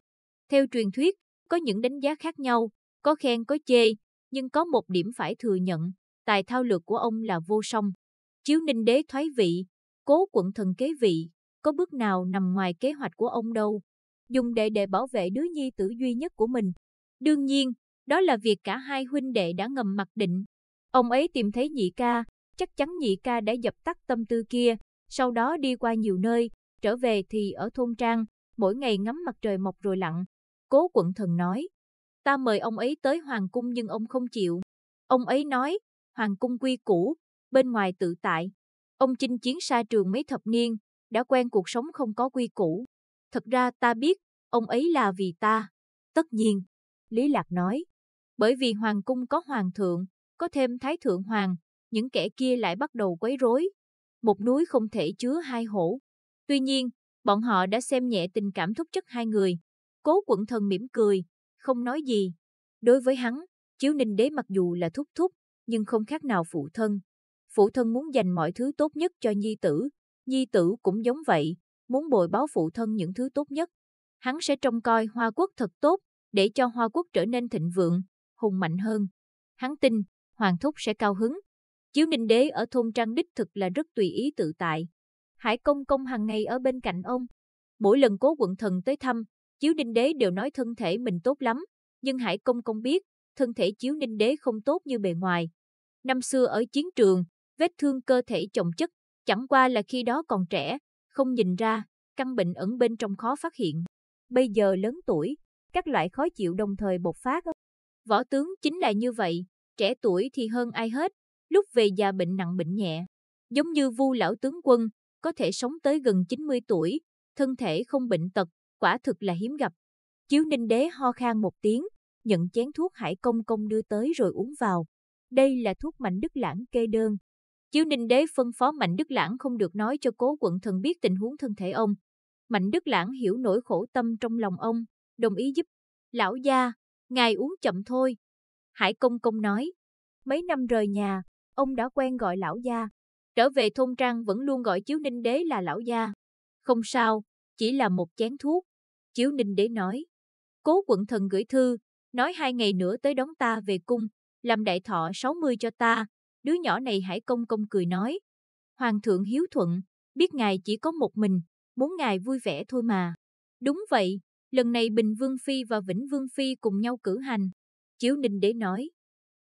Theo truyền thuyết, có những đánh giá khác nhau, có khen có chê, nhưng có một điểm phải thừa nhận, tài thao lược của ông là vô song. Chiếu Ninh đế thoái vị, cố quận thần kế vị, có bước nào nằm ngoài kế hoạch của ông đâu, dùng để để bảo vệ đứa nhi tử duy nhất của mình. Đương nhiên, đó là việc cả hai huynh đệ đã ngầm mặc định. Ông ấy tìm thấy nhị ca, chắc chắn nhị ca đã dập tắt tâm tư kia, sau đó đi qua nhiều nơi, trở về thì ở thôn trang, mỗi ngày ngắm mặt trời mọc rồi lặn, Cố quận thần nói, ta mời ông ấy tới hoàng cung nhưng ông không chịu. Ông ấy nói, hoàng cung quy củ, bên ngoài tự tại. Ông chinh chiến xa trường mấy thập niên, đã quen cuộc sống không có quy củ. Thật ra ta biết, ông ấy là vì ta. Tất nhiên, Lý Lạc nói, bởi vì hoàng cung có hoàng thượng, có thêm thái thượng hoàng, những kẻ kia lại bắt đầu quấy rối. Một núi không thể chứa hai hổ. Tuy nhiên, bọn họ đã xem nhẹ tình cảm thúc chất hai người, Cố quận thần mỉm cười, không nói gì. Đối với hắn, Chiếu Ninh Đế mặc dù là thúc thúc, nhưng không khác nào phụ thân. Phụ thân muốn dành mọi thứ tốt nhất cho nhi tử, nhi tử cũng giống vậy, muốn bồi báo phụ thân những thứ tốt nhất. Hắn sẽ trông coi Hoa Quốc thật tốt, để cho Hoa Quốc trở nên thịnh vượng, hùng mạnh hơn. Hắn tin, Hoàng Thúc sẽ cao hứng. Chiếu Ninh Đế ở thôn Trang đích thực là rất tùy ý tự tại. Hải Công Công hàng ngày ở bên cạnh ông. Mỗi lần cố quận thần tới thăm, Chiếu Ninh Đế đều nói thân thể mình tốt lắm, nhưng Hải Công Công biết, thân thể Chiếu Ninh Đế không tốt như bề ngoài. Năm xưa ở chiến trường, vết thương cơ thể chồng chất, chẳng qua là khi đó còn trẻ, không nhìn ra, căn bệnh ẩn bên trong khó phát hiện. Bây giờ lớn tuổi, các loại khó chịu đồng thời bộc phát. Võ tướng chính là như vậy, trẻ tuổi thì hơn ai hết, lúc về già bệnh nặng bệnh nhẹ. Giống như vu lão tướng quân, có thể sống tới gần 90 tuổi, thân thể không bệnh tật, quả thực là hiếm gặp. Chiếu ninh đế ho khan một tiếng, nhận chén thuốc hải công công đưa tới rồi uống vào. Đây là thuốc mạnh đức lãng kê đơn. Chiếu ninh đế phân phó mạnh đức lãng không được nói cho cố quận thần biết tình huống thân thể ông. Mạnh đức lãng hiểu nỗi khổ tâm trong lòng ông, đồng ý giúp. Lão gia, ngài uống chậm thôi. Hải công công nói, mấy năm rời nhà, ông đã quen gọi lão gia. Trở về thôn trang vẫn luôn gọi chiếu ninh đế là lão gia. Không sao, chỉ là một chén thuốc, Chiếu Ninh Đế nói. Cố quận thần gửi thư, nói hai ngày nữa tới đón ta về cung, làm đại thọ 60 cho ta. Đứa nhỏ này hãy công công cười nói. Hoàng thượng hiếu thuận, biết ngài chỉ có một mình, muốn ngài vui vẻ thôi mà. Đúng vậy, lần này Bình Vương Phi và Vĩnh Vương Phi cùng nhau cử hành. Chiếu Ninh Đế nói.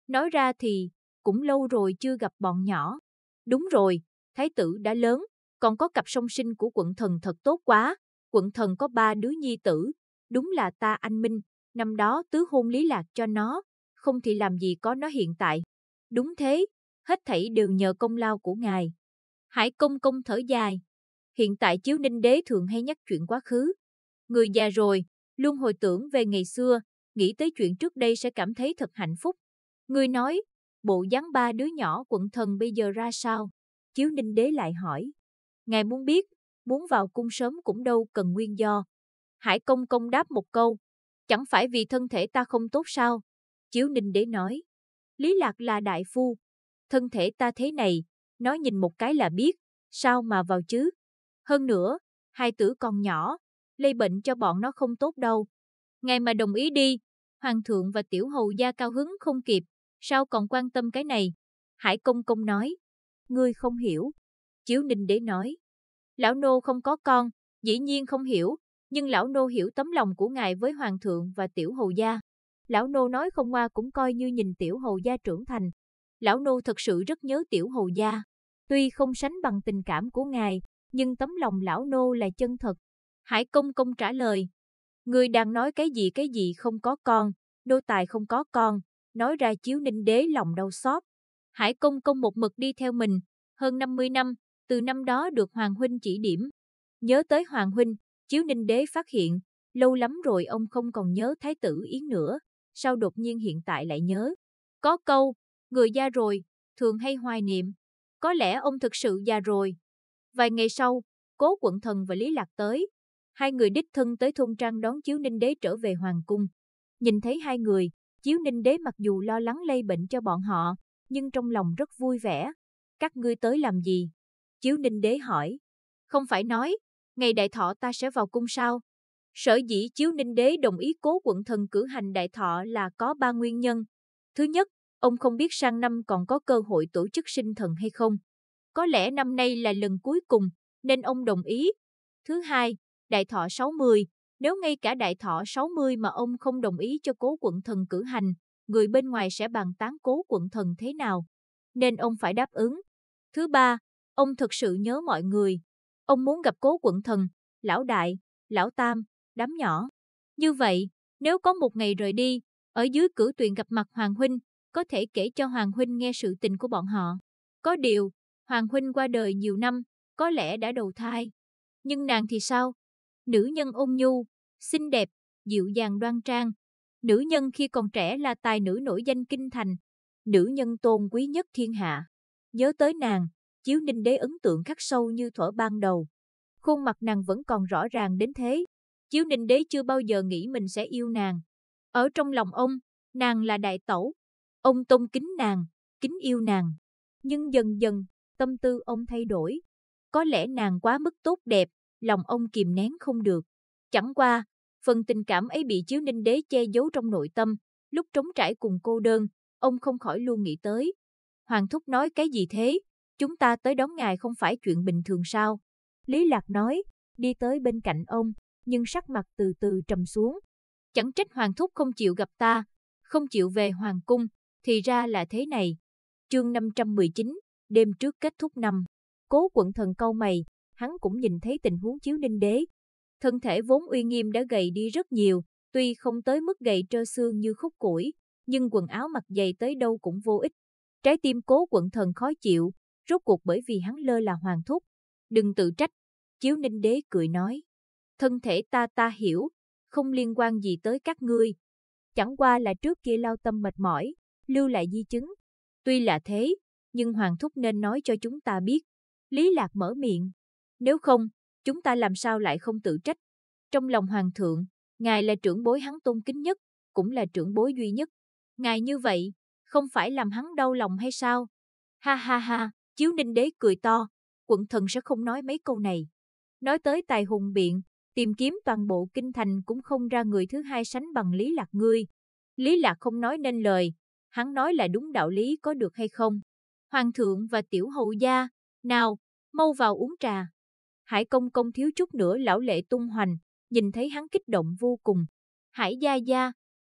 Nói ra thì, cũng lâu rồi chưa gặp bọn nhỏ. Đúng rồi, thái tử đã lớn, còn có cặp song sinh của quận thần thật tốt quá, quận thần có ba đứa nhi tử, đúng là ta anh Minh, năm đó tứ hôn lý lạc cho nó, không thì làm gì có nó hiện tại. Đúng thế, hết thảy đều nhờ công lao của ngài. Hải công công thở dài. Hiện tại chiếu ninh đế thường hay nhắc chuyện quá khứ. Người già rồi, luôn hồi tưởng về ngày xưa, nghĩ tới chuyện trước đây sẽ cảm thấy thật hạnh phúc. Người nói, bộ dáng ba đứa nhỏ quận thần bây giờ ra sao? Chiếu ninh đế lại hỏi. Ngài muốn biết, muốn vào cung sớm cũng đâu cần nguyên do. Hải công công đáp một câu, chẳng phải vì thân thể ta không tốt sao? Chiếu Ninh Đế nói, Lý Lạc là đại phu, thân thể ta thế này, nói nhìn một cái là biết, sao mà vào chứ? Hơn nữa, hai tử còn nhỏ, lây bệnh cho bọn nó không tốt đâu. Ngày mà đồng ý đi, hoàng thượng và tiểu hầu gia cao hứng không kịp, sao còn quan tâm cái này? Hải công công nói, ngươi không hiểu. Chiếu Ninh Đế nói, Lão nô không có con, dĩ nhiên không hiểu, nhưng lão nô hiểu tấm lòng của ngài với hoàng thượng và tiểu hầu gia. Lão nô nói không qua cũng coi như nhìn tiểu hầu gia trưởng thành. Lão nô thật sự rất nhớ tiểu hầu gia. Tuy không sánh bằng tình cảm của ngài, nhưng tấm lòng lão nô là chân thật. Hải công công trả lời. Người đang nói cái gì cái gì không có con, nô tài không có con, nói ra chiếu ninh đế lòng đau xót. Hải công công một mực đi theo mình, hơn 50 năm, từ năm đó được Hoàng Huynh chỉ điểm. Nhớ tới Hoàng Huynh, Chiếu Ninh Đế phát hiện, lâu lắm rồi ông không còn nhớ Thái tử Yến nữa, sao đột nhiên hiện tại lại nhớ. Có câu, người già rồi, thường hay hoài niệm, có lẽ ông thực sự già rồi. Vài ngày sau, Cố Quận Thần và Lý Lạc tới, hai người đích thân tới thôn trang đón Chiếu Ninh Đế trở về Hoàng Cung. Nhìn thấy hai người, Chiếu Ninh Đế mặc dù lo lắng lây bệnh cho bọn họ, nhưng trong lòng rất vui vẻ. Các ngươi tới làm gì? Chiếu Ninh Đế hỏi. Không phải nói, ngày đại thọ ta sẽ vào cung sao? Sở dĩ Chiếu Ninh Đế đồng ý cố quận thần cử hành đại thọ là có ba nguyên nhân. Thứ nhất, ông không biết sang năm còn có cơ hội tổ chức sinh thần hay không. Có lẽ năm nay là lần cuối cùng, nên ông đồng ý. Thứ hai, đại thọ 60, nếu ngay cả đại thọ 60 mà ông không đồng ý cho cố quận thần cử hành, người bên ngoài sẽ bàn tán cố quận thần thế nào. Nên ông phải đáp ứng. Thứ ba, Ông thực sự nhớ mọi người. Ông muốn gặp cố quận thần, lão đại, lão tam, đám nhỏ. Như vậy, nếu có một ngày rời đi, ở dưới cử tuyền gặp mặt Hoàng Huynh, có thể kể cho Hoàng Huynh nghe sự tình của bọn họ. Có điều, Hoàng Huynh qua đời nhiều năm, có lẽ đã đầu thai. Nhưng nàng thì sao? Nữ nhân ôn nhu, xinh đẹp, dịu dàng đoan trang. Nữ nhân khi còn trẻ là tài nữ nổi danh kinh thành. Nữ nhân tôn quý nhất thiên hạ. Nhớ tới nàng, chiếu ninh đế ấn tượng khắc sâu như thuở ban đầu. Khuôn mặt nàng vẫn còn rõ ràng đến thế. Chiếu ninh đế chưa bao giờ nghĩ mình sẽ yêu nàng. Ở trong lòng ông, nàng là đại tẩu. Ông tôn kính nàng, kính yêu nàng. Nhưng dần dần, tâm tư ông thay đổi. Có lẽ nàng quá mức tốt đẹp, lòng ông kìm nén không được. Chẳng qua, phần tình cảm ấy bị chiếu ninh đế che giấu trong nội tâm. Lúc trống trải cùng cô đơn, ông không khỏi luôn nghĩ tới. Hoàng thúc nói cái gì thế? Chúng ta tới đón ngài không phải chuyện bình thường sao? Lý Lạc nói, đi tới bên cạnh ông, nhưng sắc mặt từ từ trầm xuống. Chẳng trách Hoàng Thúc không chịu gặp ta, không chịu về Hoàng Cung, thì ra là thế này. Chương 519, đêm trước kết thúc năm, cố quận thần câu mày, hắn cũng nhìn thấy tình huống chiếu ninh đế. Thân thể vốn uy nghiêm đã gầy đi rất nhiều, tuy không tới mức gầy trơ xương như khúc củi, nhưng quần áo mặc dày tới đâu cũng vô ích. Trái tim cố quận thần khó chịu, rốt cuộc bởi vì hắn lơ là hoàng thúc. Đừng tự trách, chiếu ninh đế cười nói. Thân thể ta ta hiểu, không liên quan gì tới các ngươi. Chẳng qua là trước kia lao tâm mệt mỏi, lưu lại di chứng. Tuy là thế, nhưng hoàng thúc nên nói cho chúng ta biết. Lý lạc mở miệng. Nếu không, chúng ta làm sao lại không tự trách. Trong lòng hoàng thượng, ngài là trưởng bối hắn tôn kính nhất, cũng là trưởng bối duy nhất. Ngài như vậy, không phải làm hắn đau lòng hay sao? Ha ha ha, Chiếu ninh đế cười to, quận thần sẽ không nói mấy câu này. Nói tới tài hùng biện, tìm kiếm toàn bộ kinh thành cũng không ra người thứ hai sánh bằng Lý Lạc ngươi. Lý Lạc không nói nên lời, hắn nói là đúng đạo lý có được hay không. Hoàng thượng và tiểu hậu gia, nào, mau vào uống trà. Hải công công thiếu chút nữa lão lệ tung hoành, nhìn thấy hắn kích động vô cùng. Hải gia gia,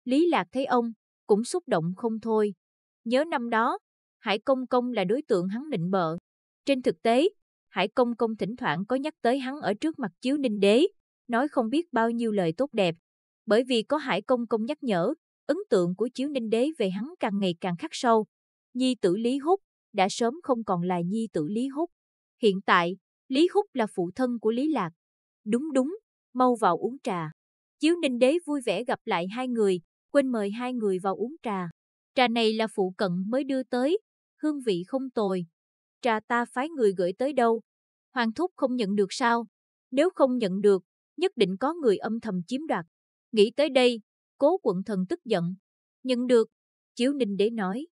Lý Lạc thấy ông, cũng xúc động không thôi. Nhớ năm đó, Hải Công Công là đối tượng hắn nịnh bợ. Trên thực tế, Hải Công Công thỉnh thoảng có nhắc tới hắn ở trước mặt chiếu ninh đế, nói không biết bao nhiêu lời tốt đẹp. Bởi vì có Hải Công Công nhắc nhở, ấn tượng của chiếu ninh đế về hắn càng ngày càng khắc sâu. Nhi tử Lý Húc đã sớm không còn là nhi tử Lý Húc. Hiện tại, Lý Húc là phụ thân của Lý Lạc. Đúng đúng, mau vào uống trà. Chiếu ninh đế vui vẻ gặp lại hai người, quên mời hai người vào uống trà. Trà này là phụ cận mới đưa tới, hương vị không tồi. Trà ta phái người gửi tới đâu? Hoàng thúc không nhận được sao? Nếu không nhận được, nhất định có người âm thầm chiếm đoạt. Nghĩ tới đây, cố quận thần tức giận. Nhận được, Chiếu Ninh để nói.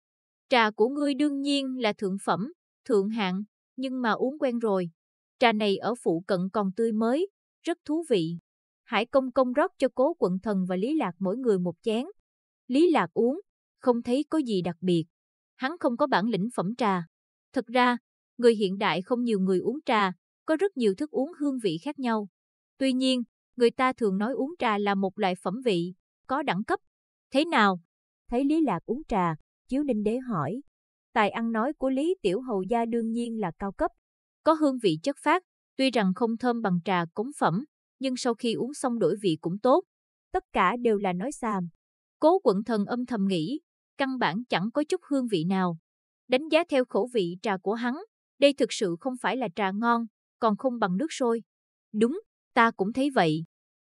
Trà của ngươi đương nhiên là thượng phẩm, thượng hạng, nhưng mà uống quen rồi. Trà này ở phụ cận còn tươi mới, rất thú vị. Hải công công rót cho cố quận thần và Lý Lạc mỗi người một chén. Lý Lạc uống, không thấy có gì đặc biệt hắn không có bản lĩnh phẩm trà. Thật ra, người hiện đại không nhiều người uống trà, có rất nhiều thức uống hương vị khác nhau. Tuy nhiên, người ta thường nói uống trà là một loại phẩm vị, có đẳng cấp. Thế nào? Thấy Lý Lạc uống trà, Chiếu Ninh Đế hỏi. Tài ăn nói của Lý Tiểu Hầu Gia đương nhiên là cao cấp. Có hương vị chất phát, tuy rằng không thơm bằng trà cống phẩm, nhưng sau khi uống xong đổi vị cũng tốt. Tất cả đều là nói xàm. Cố quận thần âm thầm nghĩ, căn bản chẳng có chút hương vị nào. Đánh giá theo khẩu vị trà của hắn, đây thực sự không phải là trà ngon, còn không bằng nước sôi. Đúng, ta cũng thấy vậy.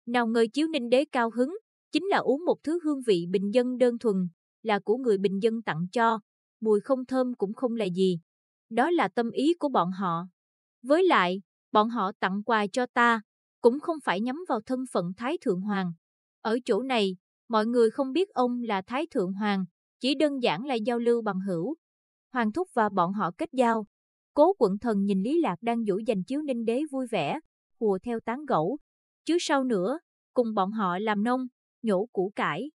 Nào ngờ chiếu ninh đế cao hứng, chính là uống một thứ hương vị bình dân đơn thuần, là của người bình dân tặng cho, mùi không thơm cũng không là gì. Đó là tâm ý của bọn họ. Với lại, bọn họ tặng quà cho ta, cũng không phải nhắm vào thân phận Thái Thượng Hoàng. Ở chỗ này, mọi người không biết ông là Thái Thượng Hoàng, chỉ đơn giản là giao lưu bằng hữu. Hoàng thúc và bọn họ kết giao. Cố quận thần nhìn Lý Lạc đang dỗ dành chiếu ninh đế vui vẻ, hùa theo tán gẫu. Chứ sau nữa, cùng bọn họ làm nông, nhổ củ cải.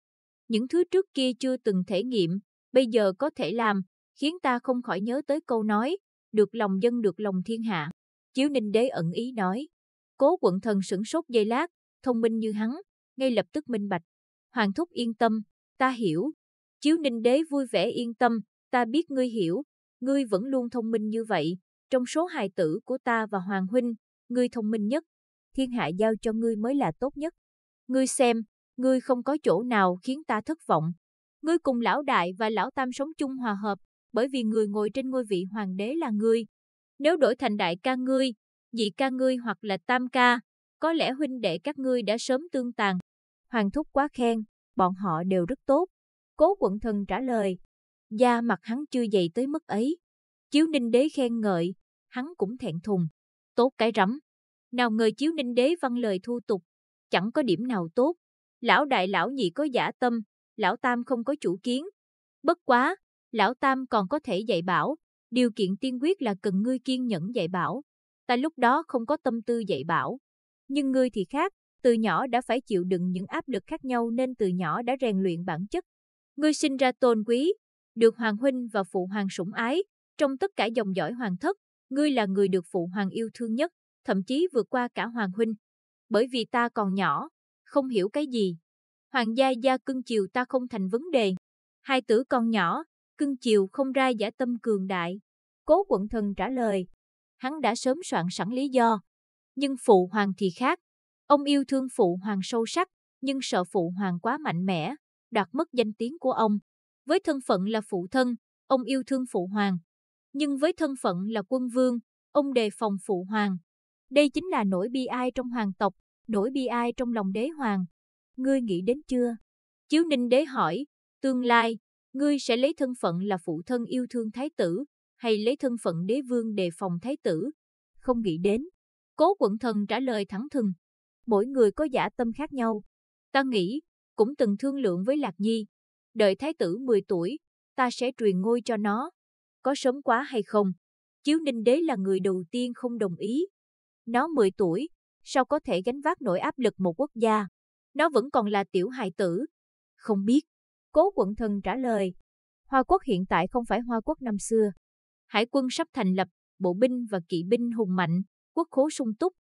Những thứ trước kia chưa từng thể nghiệm, bây giờ có thể làm, khiến ta không khỏi nhớ tới câu nói, được lòng dân được lòng thiên hạ. Chiếu ninh đế ẩn ý nói. Cố quận thần sửng sốt giây lát, thông minh như hắn, ngay lập tức minh bạch. Hoàng thúc yên tâm, ta hiểu, Chiếu ninh đế vui vẻ yên tâm, ta biết ngươi hiểu, ngươi vẫn luôn thông minh như vậy, trong số hài tử của ta và Hoàng Huynh, ngươi thông minh nhất, thiên hạ giao cho ngươi mới là tốt nhất. Ngươi xem, ngươi không có chỗ nào khiến ta thất vọng. Ngươi cùng lão đại và lão tam sống chung hòa hợp, bởi vì người ngồi trên ngôi vị hoàng đế là ngươi. Nếu đổi thành đại ca ngươi, dị ca ngươi hoặc là tam ca, có lẽ huynh đệ các ngươi đã sớm tương tàn. Hoàng thúc quá khen, bọn họ đều rất tốt. Cố quận thần trả lời, da mặt hắn chưa dày tới mức ấy. Chiếu ninh đế khen ngợi, hắn cũng thẹn thùng. Tốt cái rắm. Nào ngờ chiếu ninh đế văn vâng lời thu tục, chẳng có điểm nào tốt. Lão đại lão nhị có giả tâm, lão tam không có chủ kiến. Bất quá, lão tam còn có thể dạy bảo, điều kiện tiên quyết là cần ngươi kiên nhẫn dạy bảo. Ta lúc đó không có tâm tư dạy bảo. Nhưng ngươi thì khác, từ nhỏ đã phải chịu đựng những áp lực khác nhau nên từ nhỏ đã rèn luyện bản chất Ngươi sinh ra tôn quý, được hoàng huynh và phụ hoàng sủng ái, trong tất cả dòng dõi hoàng thất, ngươi là người được phụ hoàng yêu thương nhất, thậm chí vượt qua cả hoàng huynh. Bởi vì ta còn nhỏ, không hiểu cái gì. Hoàng gia gia cưng chiều ta không thành vấn đề. Hai tử con nhỏ, cưng chiều không ra giả tâm cường đại. Cố quận thần trả lời. Hắn đã sớm soạn sẵn lý do. Nhưng phụ hoàng thì khác. Ông yêu thương phụ hoàng sâu sắc, nhưng sợ phụ hoàng quá mạnh mẽ, đoạt mất danh tiếng của ông. Với thân phận là phụ thân, ông yêu thương phụ hoàng. Nhưng với thân phận là quân vương, ông đề phòng phụ hoàng. Đây chính là nỗi bi ai trong hoàng tộc, nỗi bi ai trong lòng đế hoàng. Ngươi nghĩ đến chưa? Chiếu Ninh đế hỏi, tương lai, ngươi sẽ lấy thân phận là phụ thân yêu thương thái tử, hay lấy thân phận đế vương đề phòng thái tử? Không nghĩ đến. Cố quận thần trả lời thẳng thừng. Mỗi người có giả tâm khác nhau. Ta nghĩ, cũng từng thương lượng với Lạc Nhi. Đợi thái tử 10 tuổi, ta sẽ truyền ngôi cho nó. Có sớm quá hay không? Chiếu Ninh Đế là người đầu tiên không đồng ý. Nó 10 tuổi, sao có thể gánh vác nổi áp lực một quốc gia? Nó vẫn còn là tiểu hài tử. Không biết. Cố quận thần trả lời. Hoa quốc hiện tại không phải Hoa quốc năm xưa. Hải quân sắp thành lập, bộ binh và kỵ binh hùng mạnh, quốc khố sung túc.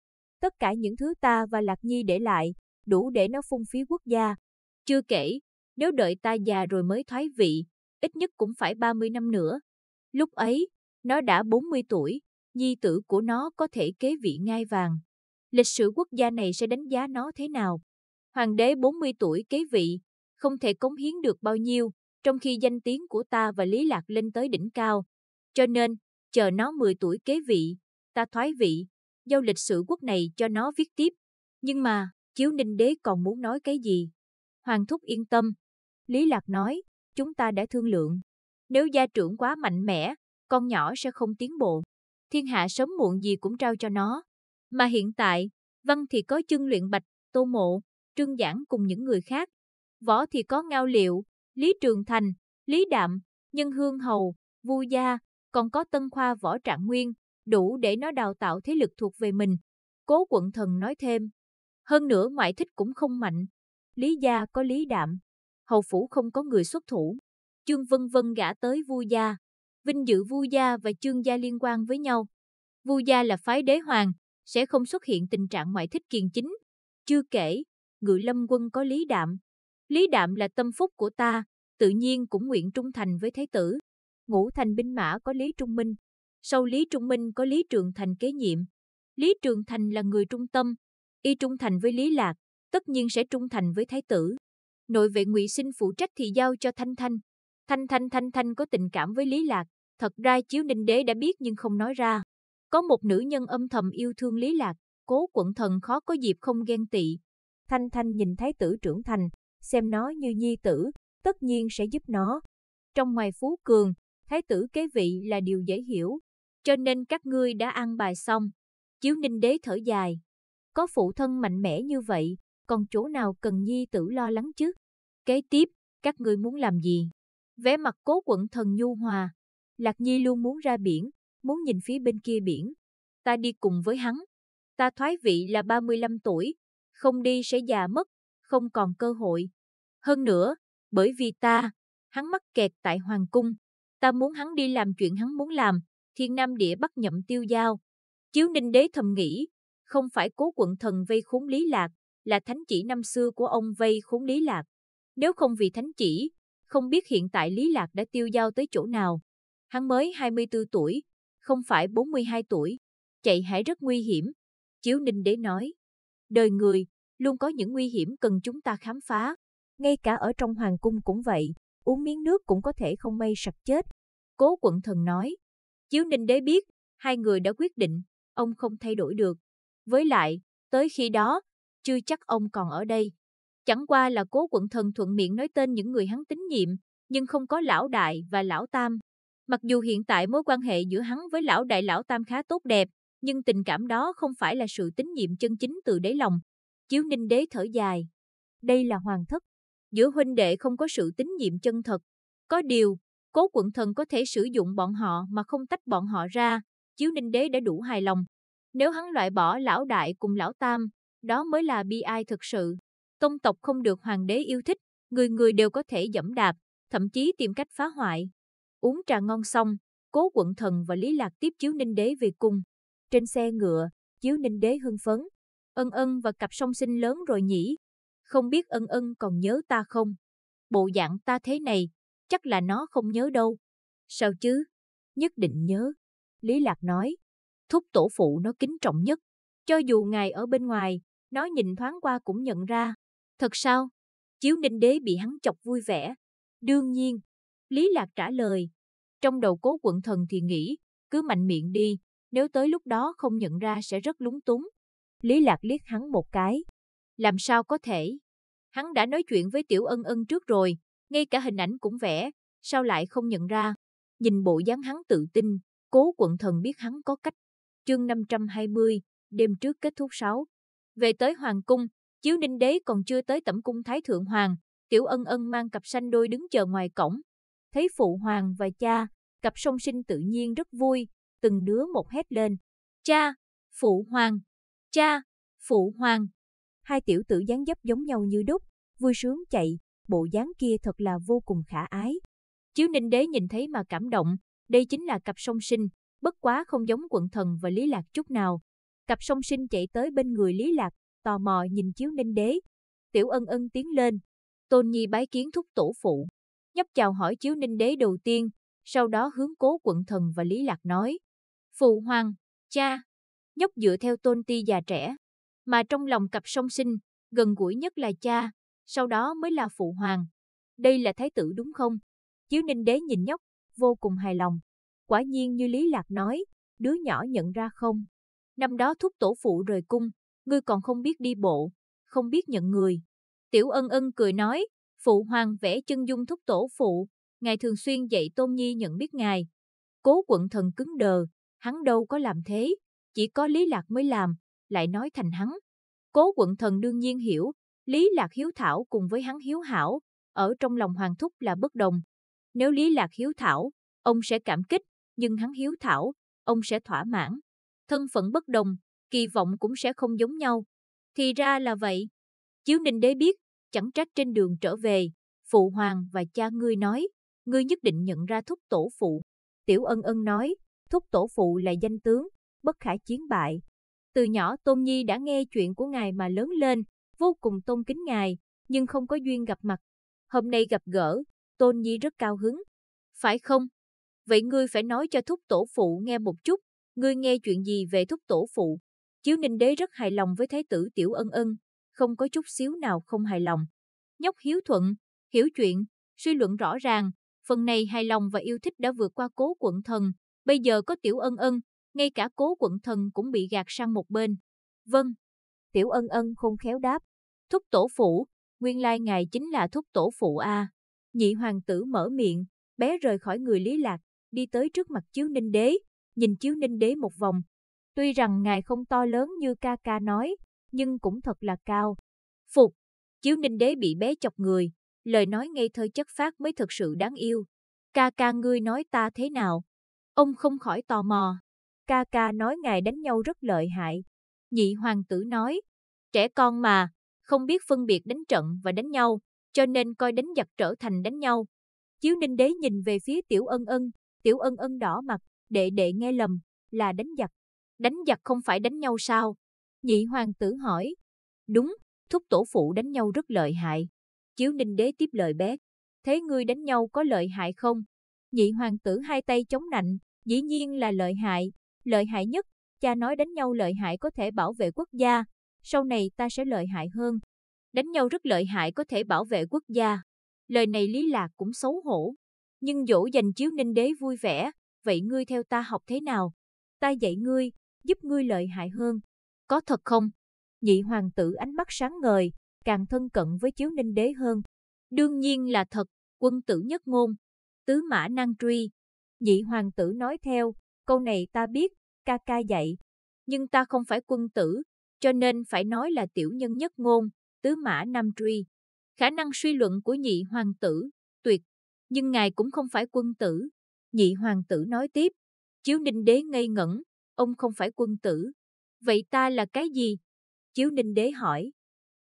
Tất cả những thứ ta và Lạc Nhi để lại, đủ để nó phung phí quốc gia. Chưa kể, nếu đợi ta già rồi mới thoái vị, ít nhất cũng phải 30 năm nữa. Lúc ấy, nó đã 40 tuổi, nhi tử của nó có thể kế vị ngai vàng. Lịch sử quốc gia này sẽ đánh giá nó thế nào? Hoàng đế 40 tuổi kế vị, không thể cống hiến được bao nhiêu, trong khi danh tiếng của ta và Lý Lạc lên tới đỉnh cao. Cho nên, chờ nó 10 tuổi kế vị, ta thoái vị, giao lịch sử quốc này cho nó viết tiếp. Nhưng mà, Chiếu Ninh Đế còn muốn nói cái gì? Hoàng Thúc yên tâm. Lý Lạc nói, chúng ta đã thương lượng. Nếu gia trưởng quá mạnh mẽ, con nhỏ sẽ không tiến bộ. Thiên hạ sớm muộn gì cũng trao cho nó. Mà hiện tại, văn thì có chân luyện bạch, tô mộ, trương giảng cùng những người khác. Võ thì có ngao liệu, Lý Trường Thành, Lý Đạm, Nhân Hương Hầu, Vu Gia, còn có tân khoa võ trạng nguyên, đủ để nó đào tạo thế lực thuộc về mình. Cố quận thần nói thêm. Hơn nữa ngoại thích cũng không mạnh, Lý gia có Lý Đạm, hầu phủ không có người xuất thủ. Chương Vân Vân gả tới Vu gia, vinh dự Vu gia và Chương gia liên quan với nhau. Vu gia là phái đế hoàng, sẽ không xuất hiện tình trạng ngoại thích kiền chính. Chưa kể, Ngự Lâm quân có Lý Đạm. Lý Đạm là tâm phúc của ta, tự nhiên cũng nguyện trung thành với thế tử. Ngũ thành binh mã có Lý Trung Minh, sau Lý Trung Minh có Lý Trường Thành kế nhiệm. Lý Trường Thành là người trung tâm, y trung thành với Lý Lạc, tất nhiên sẽ trung thành với thái tử. Nội vệ Ngụy Sinh phụ trách thì giao cho Thanh Thanh. Thanh Thanh Thanh Thanh có tình cảm với Lý Lạc, thật ra Chiếu Ninh Đế đã biết nhưng không nói ra. Có một nữ nhân âm thầm yêu thương Lý Lạc, cố quận thần khó có dịp không ghen tị. Thanh Thanh nhìn thái tử trưởng thành, xem nó như nhi tử, tất nhiên sẽ giúp nó. Trong ngoài Phú Cường, thái tử kế vị là điều dễ hiểu, cho nên các ngươi đã ăn bài xong. Chiếu Ninh Đế thở dài, có phụ thân mạnh mẽ như vậy, còn chỗ nào cần nhi tử lo lắng chứ? Kế tiếp, các ngươi muốn làm gì? Vẻ mặt cố quận thần nhu hòa. Lạc Nhi luôn muốn ra biển, muốn nhìn phía bên kia biển. Ta đi cùng với hắn. Ta thoái vị là 35 tuổi, không đi sẽ già mất, không còn cơ hội. Hơn nữa, bởi vì ta, hắn mắc kẹt tại Hoàng Cung. Ta muốn hắn đi làm chuyện hắn muốn làm, thiên nam địa bắt nhậm tiêu giao. Chiếu ninh đế thầm nghĩ, không phải cố quận thần vây khốn lý lạc, là thánh chỉ năm xưa của ông vây khốn Lý Lạc. Nếu không vì thánh chỉ, không biết hiện tại Lý Lạc đã tiêu dao tới chỗ nào. Hắn mới 24 tuổi, không phải 42 tuổi, chạy hải rất nguy hiểm. Chiếu Ninh Đế nói, đời người luôn có những nguy hiểm cần chúng ta khám phá. Ngay cả ở trong hoàng cung cũng vậy, uống miếng nước cũng có thể không may sặc chết. Cố quận thần nói, Chiếu Ninh Đế biết, hai người đã quyết định, ông không thay đổi được. Với lại, tới khi đó, chưa chắc ông còn ở đây. Chẳng qua là cố quận thần thuận miệng nói tên những người hắn tín nhiệm, nhưng không có lão đại và lão tam. Mặc dù hiện tại mối quan hệ giữa hắn với lão đại lão tam khá tốt đẹp, nhưng tình cảm đó không phải là sự tín nhiệm chân chính từ đáy lòng. Chiếu ninh đế thở dài. Đây là hoàng thất. Giữa huynh đệ không có sự tín nhiệm chân thật. Có điều, cố quận thần có thể sử dụng bọn họ mà không tách bọn họ ra. Chiếu ninh đế đã đủ hài lòng. Nếu hắn loại bỏ lão đại cùng lão tam, đó mới là bi ai thực sự. Tông tộc không được hoàng đế yêu thích, người người đều có thể dẫm đạp, thậm chí tìm cách phá hoại. Uống trà ngon xong, cố quận thần và Lý Lạc tiếp chiếu ninh đế về cung. Trên xe ngựa, chiếu ninh đế hưng phấn. Ân ân và cặp song sinh lớn rồi nhỉ. Không biết ân ân còn nhớ ta không? Bộ dạng ta thế này, chắc là nó không nhớ đâu. Sao chứ? Nhất định nhớ. Lý Lạc nói. Thúc tổ phụ nó kính trọng nhất. Cho dù ngài ở bên ngoài, nó nhìn thoáng qua cũng nhận ra. Thật sao? Chiếu ninh đế bị hắn chọc vui vẻ. Đương nhiên. Lý Lạc trả lời. Trong đầu cố quận thần thì nghĩ, cứ mạnh miệng đi, nếu tới lúc đó không nhận ra sẽ rất lúng túng. Lý Lạc liếc hắn một cái. Làm sao có thể? Hắn đã nói chuyện với Tiểu Ân Ân trước rồi, ngay cả hình ảnh cũng vẽ, sao lại không nhận ra? Nhìn bộ dáng hắn tự tin, cố quận thần biết hắn có cách. Chương 520, đêm trước kết thúc 6. Về tới Hoàng Cung, Chiếu Ninh Đế còn chưa tới tẩm cung Thái Thượng Hoàng, Tiểu Ân Ân mang cặp xanh đôi đứng chờ ngoài cổng. Thấy Phụ Hoàng và cha, cặp song sinh tự nhiên rất vui, từng đứa một hét lên. Cha! Phụ Hoàng! Cha! Phụ Hoàng! Hai tiểu tử dáng dấp giống nhau như đúc, vui sướng chạy, bộ dáng kia thật là vô cùng khả ái. Chiếu Ninh Đế nhìn thấy mà cảm động, đây chính là cặp song sinh, bất quá không giống quận thần và Lý Lạc chút nào, Cặp song sinh chạy tới bên người Lý Lạc, tò mò nhìn chiếu ninh đế. Tiểu ân ân tiến lên. Tôn Nhi bái kiến thúc tổ phụ. Nhấp chào hỏi chiếu ninh đế đầu tiên, sau đó hướng cố quận thần và Lý Lạc nói. Phụ hoàng, cha, nhóc dựa theo tôn ti già trẻ. Mà trong lòng cặp song sinh, gần gũi nhất là cha, sau đó mới là phụ hoàng. Đây là thái tử đúng không? Chiếu ninh đế nhìn nhóc, vô cùng hài lòng. Quả nhiên như Lý Lạc nói, đứa nhỏ nhận ra không, Năm đó thúc tổ phụ rời cung, ngươi còn không biết đi bộ, không biết nhận người. Tiểu ân ân cười nói, phụ hoàng vẽ chân dung thúc tổ phụ, ngài thường xuyên dạy tôn nhi nhận biết ngài. Cố quận thần cứng đờ, hắn đâu có làm thế, chỉ có Lý Lạc mới làm, lại nói thành hắn. Cố quận thần đương nhiên hiểu, Lý Lạc hiếu thảo cùng với hắn hiếu hảo, ở trong lòng hoàng thúc là bất đồng. Nếu Lý Lạc hiếu thảo, ông sẽ cảm kích, nhưng hắn hiếu thảo, ông sẽ thỏa mãn thân phận bất đồng, kỳ vọng cũng sẽ không giống nhau. Thì ra là vậy. Chiếu Ninh Đế biết, chẳng trách trên đường trở về, phụ hoàng và cha ngươi nói, ngươi nhất định nhận ra thúc tổ phụ. Tiểu ân ân nói, thúc tổ phụ là danh tướng, bất khả chiến bại. Từ nhỏ Tôn Nhi đã nghe chuyện của ngài mà lớn lên, vô cùng tôn kính ngài, nhưng không có duyên gặp mặt. Hôm nay gặp gỡ, Tôn Nhi rất cao hứng. Phải không? Vậy ngươi phải nói cho thúc tổ phụ nghe một chút, ngươi nghe chuyện gì về thúc tổ phụ? Chiếu ninh đế rất hài lòng với thái tử tiểu ân ân, không có chút xíu nào không hài lòng. Nhóc hiếu thuận, hiểu chuyện, suy luận rõ ràng, phần này hài lòng và yêu thích đã vượt qua cố quận thần, bây giờ có tiểu ân ân, ngay cả cố quận thần cũng bị gạt sang một bên. Vâng, tiểu ân ân không khéo đáp. Thúc tổ phụ, nguyên lai ngài chính là thúc tổ phụ a à. Nhị hoàng tử mở miệng, bé rời khỏi người lý lạc, đi tới trước mặt chiếu ninh đế, nhìn chiếu ninh đế một vòng. Tuy rằng ngài không to lớn như ca ca nói, nhưng cũng thật là cao. Phục, chiếu ninh đế bị bé chọc người, lời nói ngây thơ chất phát mới thật sự đáng yêu. Ca ca ngươi nói ta thế nào? Ông không khỏi tò mò. Ca ca nói ngài đánh nhau rất lợi hại. Nhị hoàng tử nói, trẻ con mà, không biết phân biệt đánh trận và đánh nhau, cho nên coi đánh giặc trở thành đánh nhau. Chiếu ninh đế nhìn về phía tiểu ân ân, tiểu ân ân đỏ mặt, Đệ đệ nghe lầm, là đánh giặc. Đánh giặc không phải đánh nhau sao? Nhị hoàng tử hỏi. Đúng, thúc tổ phụ đánh nhau rất lợi hại. Chiếu ninh đế tiếp lời bé. Thế ngươi đánh nhau có lợi hại không? Nhị hoàng tử hai tay chống nạnh, dĩ nhiên là lợi hại. Lợi hại nhất, cha nói đánh nhau lợi hại có thể bảo vệ quốc gia. Sau này ta sẽ lợi hại hơn. Đánh nhau rất lợi hại có thể bảo vệ quốc gia. Lời này Lý Lạc cũng xấu hổ. Nhưng dỗ dành chiếu ninh đế vui vẻ, vậy ngươi theo ta học thế nào? Ta dạy ngươi, giúp ngươi lợi hại hơn. Có thật không? Nhị hoàng tử ánh mắt sáng ngời, càng thân cận với chiếu ninh đế hơn. Đương nhiên là thật, quân tử nhất ngôn, tứ mã năng truy. Nhị hoàng tử nói theo, câu này ta biết, ca ca dạy. Nhưng ta không phải quân tử, cho nên phải nói là tiểu nhân nhất ngôn, tứ mã nam truy. Khả năng suy luận của nhị hoàng tử, tuyệt, nhưng ngài cũng không phải quân tử, Nhị hoàng tử nói tiếp, chiếu ninh đế ngây ngẩn, ông không phải quân tử. Vậy ta là cái gì? Chiếu ninh đế hỏi,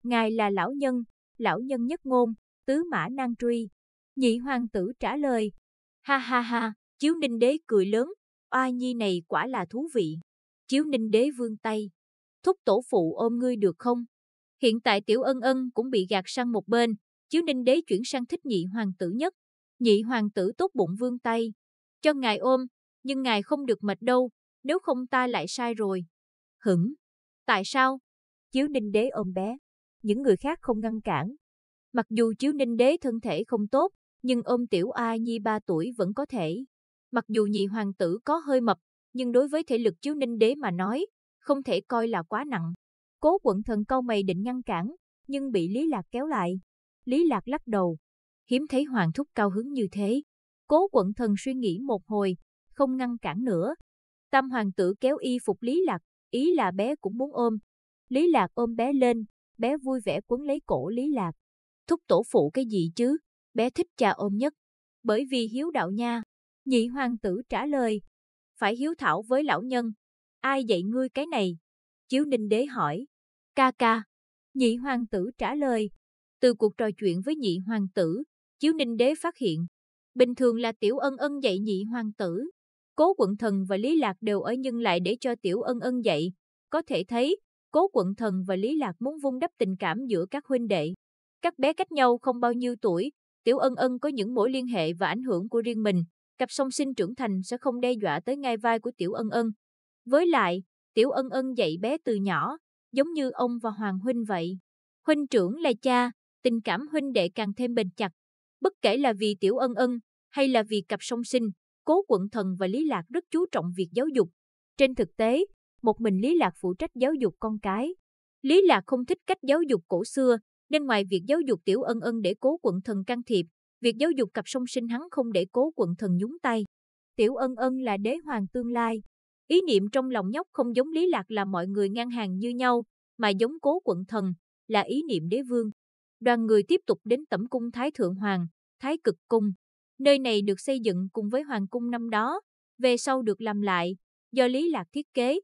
ngài là lão nhân, lão nhân nhất ngôn, tứ mã nan truy. Nhị hoàng tử trả lời, ha ha ha, chiếu ninh đế cười lớn, oa nhi này quả là thú vị. Chiếu ninh đế vương tay, thúc tổ phụ ôm ngươi được không? Hiện tại tiểu ân ân cũng bị gạt sang một bên, chiếu ninh đế chuyển sang thích nhị hoàng tử nhất. Nhị hoàng tử tốt bụng vương tay, cho ngài ôm, nhưng ngài không được mệt đâu, nếu không ta lại sai rồi. Hửng, tại sao? Chiếu ninh đế ôm bé, những người khác không ngăn cản. Mặc dù chiếu ninh đế thân thể không tốt, nhưng ôm tiểu A Nhi 3 tuổi vẫn có thể. Mặc dù nhị hoàng tử có hơi mập, nhưng đối với thể lực chiếu ninh đế mà nói, không thể coi là quá nặng. Cố quận thần câu mày định ngăn cản, nhưng bị Lý Lạc kéo lại. Lý Lạc lắc đầu. Hiếm thấy hoàng thúc cao hứng như thế, Cố quận thần suy nghĩ một hồi, không ngăn cản nữa. Tam hoàng tử kéo y phục Lý Lạc, ý là bé cũng muốn ôm. Lý Lạc ôm bé lên, bé vui vẻ quấn lấy cổ Lý Lạc. Thúc tổ phụ cái gì chứ, bé thích cha ôm nhất. Bởi vì hiếu đạo nha, nhị hoàng tử trả lời. Phải hiếu thảo với lão nhân, ai dạy ngươi cái này? Chiếu ninh đế hỏi. Ca ca, nhị hoàng tử trả lời. Từ cuộc trò chuyện với nhị hoàng tử, Chiếu Ninh Đế phát hiện Bình thường là Tiểu Ân Ân dạy nhị hoàng tử. Cố quận thần và Lý Lạc đều ở nhưng lại để cho Tiểu Ân Ân dạy. Có thể thấy, Cố quận thần và Lý Lạc muốn vun đắp tình cảm giữa các huynh đệ. Các bé cách nhau không bao nhiêu tuổi, Tiểu Ân Ân có những mối liên hệ và ảnh hưởng của riêng mình. Cặp song sinh trưởng thành sẽ không đe dọa tới ngai vai của Tiểu Ân Ân. Với lại, Tiểu Ân Ân dạy bé từ nhỏ, giống như ông và Hoàng Huynh vậy. Huynh trưởng là cha, tình cảm huynh đệ càng thêm bền chặt, Bất kể là vì tiểu ân ân hay là vì cặp song sinh, cố quận thần và Lý Lạc rất chú trọng việc giáo dục. Trên thực tế, một mình Lý Lạc phụ trách giáo dục con cái. Lý Lạc không thích cách giáo dục cổ xưa, nên ngoài việc giáo dục tiểu ân ân để cố quận thần can thiệp, việc giáo dục cặp song sinh hắn không để cố quận thần nhúng tay. Tiểu ân ân là đế hoàng tương lai. Ý niệm trong lòng nhóc không giống Lý Lạc là mọi người ngang hàng như nhau, mà giống cố quận thần, là ý niệm đế vương đoàn người tiếp tục đến tẩm cung Thái Thượng Hoàng, Thái Cực Cung. Nơi này được xây dựng cùng với Hoàng Cung năm đó, về sau được làm lại, do Lý Lạc thiết kế.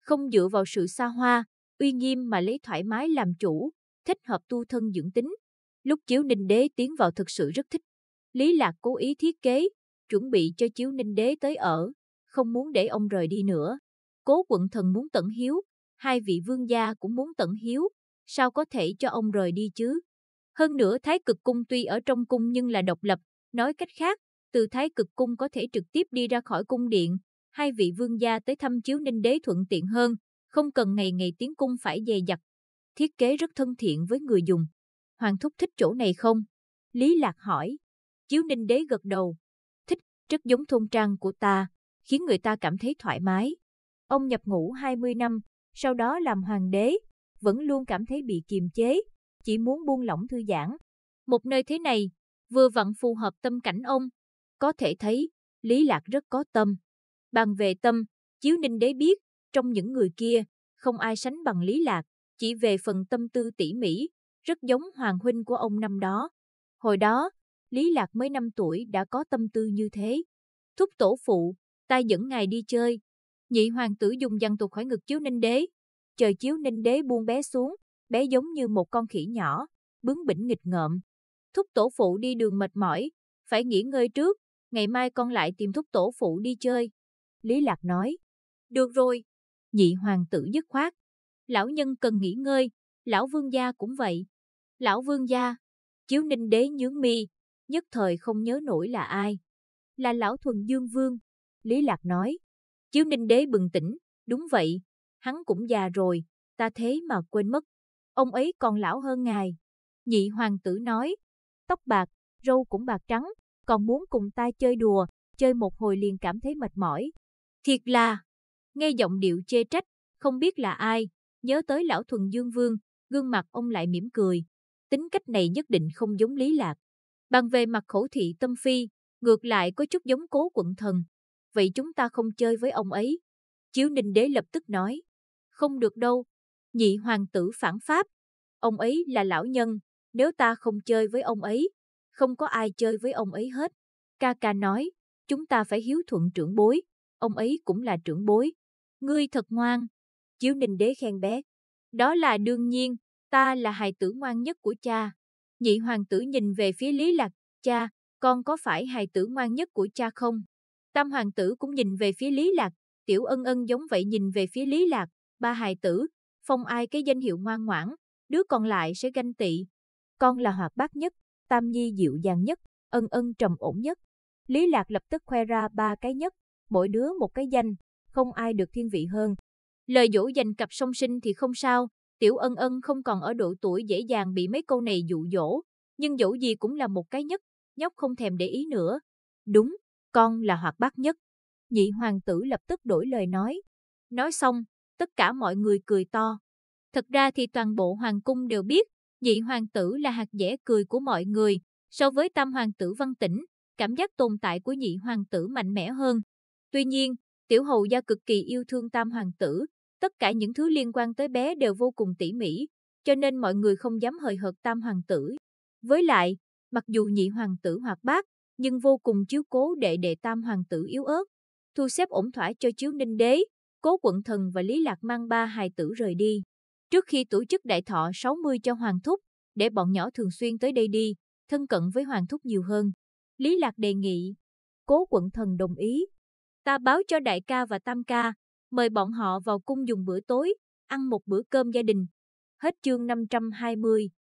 Không dựa vào sự xa hoa, uy nghiêm mà lấy thoải mái làm chủ, thích hợp tu thân dưỡng tính. Lúc chiếu ninh đế tiến vào thực sự rất thích. Lý Lạc cố ý thiết kế, chuẩn bị cho chiếu ninh đế tới ở, không muốn để ông rời đi nữa. Cố quận thần muốn tận hiếu, hai vị vương gia cũng muốn tận hiếu, sao có thể cho ông rời đi chứ? Hơn nữa thái cực cung tuy ở trong cung nhưng là độc lập, nói cách khác, từ thái cực cung có thể trực tiếp đi ra khỏi cung điện, hai vị vương gia tới thăm chiếu ninh đế thuận tiện hơn, không cần ngày ngày tiến cung phải dày dặt. Thiết kế rất thân thiện với người dùng. Hoàng thúc thích chỗ này không? Lý Lạc hỏi. Chiếu ninh đế gật đầu. Thích, rất giống thôn trang của ta, khiến người ta cảm thấy thoải mái. Ông nhập ngũ 20 năm, sau đó làm hoàng đế, vẫn luôn cảm thấy bị kiềm chế, chỉ muốn buông lỏng thư giãn. Một nơi thế này, vừa vặn phù hợp tâm cảnh ông. Có thể thấy, Lý Lạc rất có tâm. Bàn về tâm, Chiếu Ninh Đế biết, trong những người kia, không ai sánh bằng Lý Lạc, chỉ về phần tâm tư tỉ mỉ, rất giống hoàng huynh của ông năm đó. Hồi đó, Lý Lạc mới năm tuổi đã có tâm tư như thế. Thúc tổ phụ, ta dẫn ngài đi chơi. Nhị hoàng tử dùng văn tục khỏi ngực Chiếu Ninh Đế. Chờ Chiếu Ninh Đế buông bé xuống, bé giống như một con khỉ nhỏ, bướng bỉnh nghịch ngợm. Thúc tổ phụ đi đường mệt mỏi, phải nghỉ ngơi trước, ngày mai con lại tìm thúc tổ phụ đi chơi. Lý Lạc nói, được rồi, nhị hoàng tử dứt khoát. Lão nhân cần nghỉ ngơi, lão vương gia cũng vậy. Lão vương gia, chiếu ninh đế nhướng mi, nhất thời không nhớ nổi là ai. Là lão thuần dương vương, Lý Lạc nói. Chiếu ninh đế bừng tỉnh, đúng vậy, hắn cũng già rồi, ta thế mà quên mất ông ấy còn lão hơn ngài. Nhị hoàng tử nói, tóc bạc, râu cũng bạc trắng, còn muốn cùng ta chơi đùa, chơi một hồi liền cảm thấy mệt mỏi. Thiệt là, nghe giọng điệu chê trách, không biết là ai, nhớ tới lão thuần dương vương, gương mặt ông lại mỉm cười. Tính cách này nhất định không giống lý lạc. bằng về mặt khẩu thị tâm phi, ngược lại có chút giống cố quận thần. Vậy chúng ta không chơi với ông ấy. Chiếu ninh đế lập tức nói. Không được đâu, nhị hoàng tử phản pháp. Ông ấy là lão nhân, nếu ta không chơi với ông ấy, không có ai chơi với ông ấy hết. Ca ca nói, chúng ta phải hiếu thuận trưởng bối, ông ấy cũng là trưởng bối. Ngươi thật ngoan, chiếu ninh đế khen bé. Đó là đương nhiên, ta là hài tử ngoan nhất của cha. Nhị hoàng tử nhìn về phía Lý Lạc, cha, con có phải hài tử ngoan nhất của cha không? Tam hoàng tử cũng nhìn về phía Lý Lạc, tiểu ân ân giống vậy nhìn về phía Lý Lạc, ba hài tử, phong ai cái danh hiệu ngoan ngoãn, đứa còn lại sẽ ganh tị. Con là hoạt bát nhất, tam nhi dịu dàng nhất, ân ân trầm ổn nhất. Lý Lạc lập tức khoe ra ba cái nhất, mỗi đứa một cái danh, không ai được thiên vị hơn. Lời dỗ dành cặp song sinh thì không sao, tiểu ân ân không còn ở độ tuổi dễ dàng bị mấy câu này dụ dỗ, nhưng dẫu gì cũng là một cái nhất, nhóc không thèm để ý nữa. Đúng, con là hoạt bát nhất. Nhị hoàng tử lập tức đổi lời nói. Nói xong, tất cả mọi người cười to. Thật ra thì toàn bộ hoàng cung đều biết, nhị hoàng tử là hạt dẻ cười của mọi người, so với tam hoàng tử văn tĩnh, cảm giác tồn tại của nhị hoàng tử mạnh mẽ hơn. Tuy nhiên, tiểu hầu gia cực kỳ yêu thương tam hoàng tử, tất cả những thứ liên quan tới bé đều vô cùng tỉ mỉ, cho nên mọi người không dám hời hợt tam hoàng tử. Với lại, mặc dù nhị hoàng tử hoạt bát, nhưng vô cùng chiếu cố đệ đệ tam hoàng tử yếu ớt, thu xếp ổn thỏa cho chiếu ninh đế, Cố Quận Thần và Lý Lạc mang ba hài tử rời đi. Trước khi tổ chức đại thọ 60 cho Hoàng Thúc, để bọn nhỏ thường xuyên tới đây đi, thân cận với Hoàng Thúc nhiều hơn. Lý Lạc đề nghị. Cố Quận Thần đồng ý. Ta báo cho đại ca và tam ca, mời bọn họ vào cung dùng bữa tối, ăn một bữa cơm gia đình. Hết chương 520.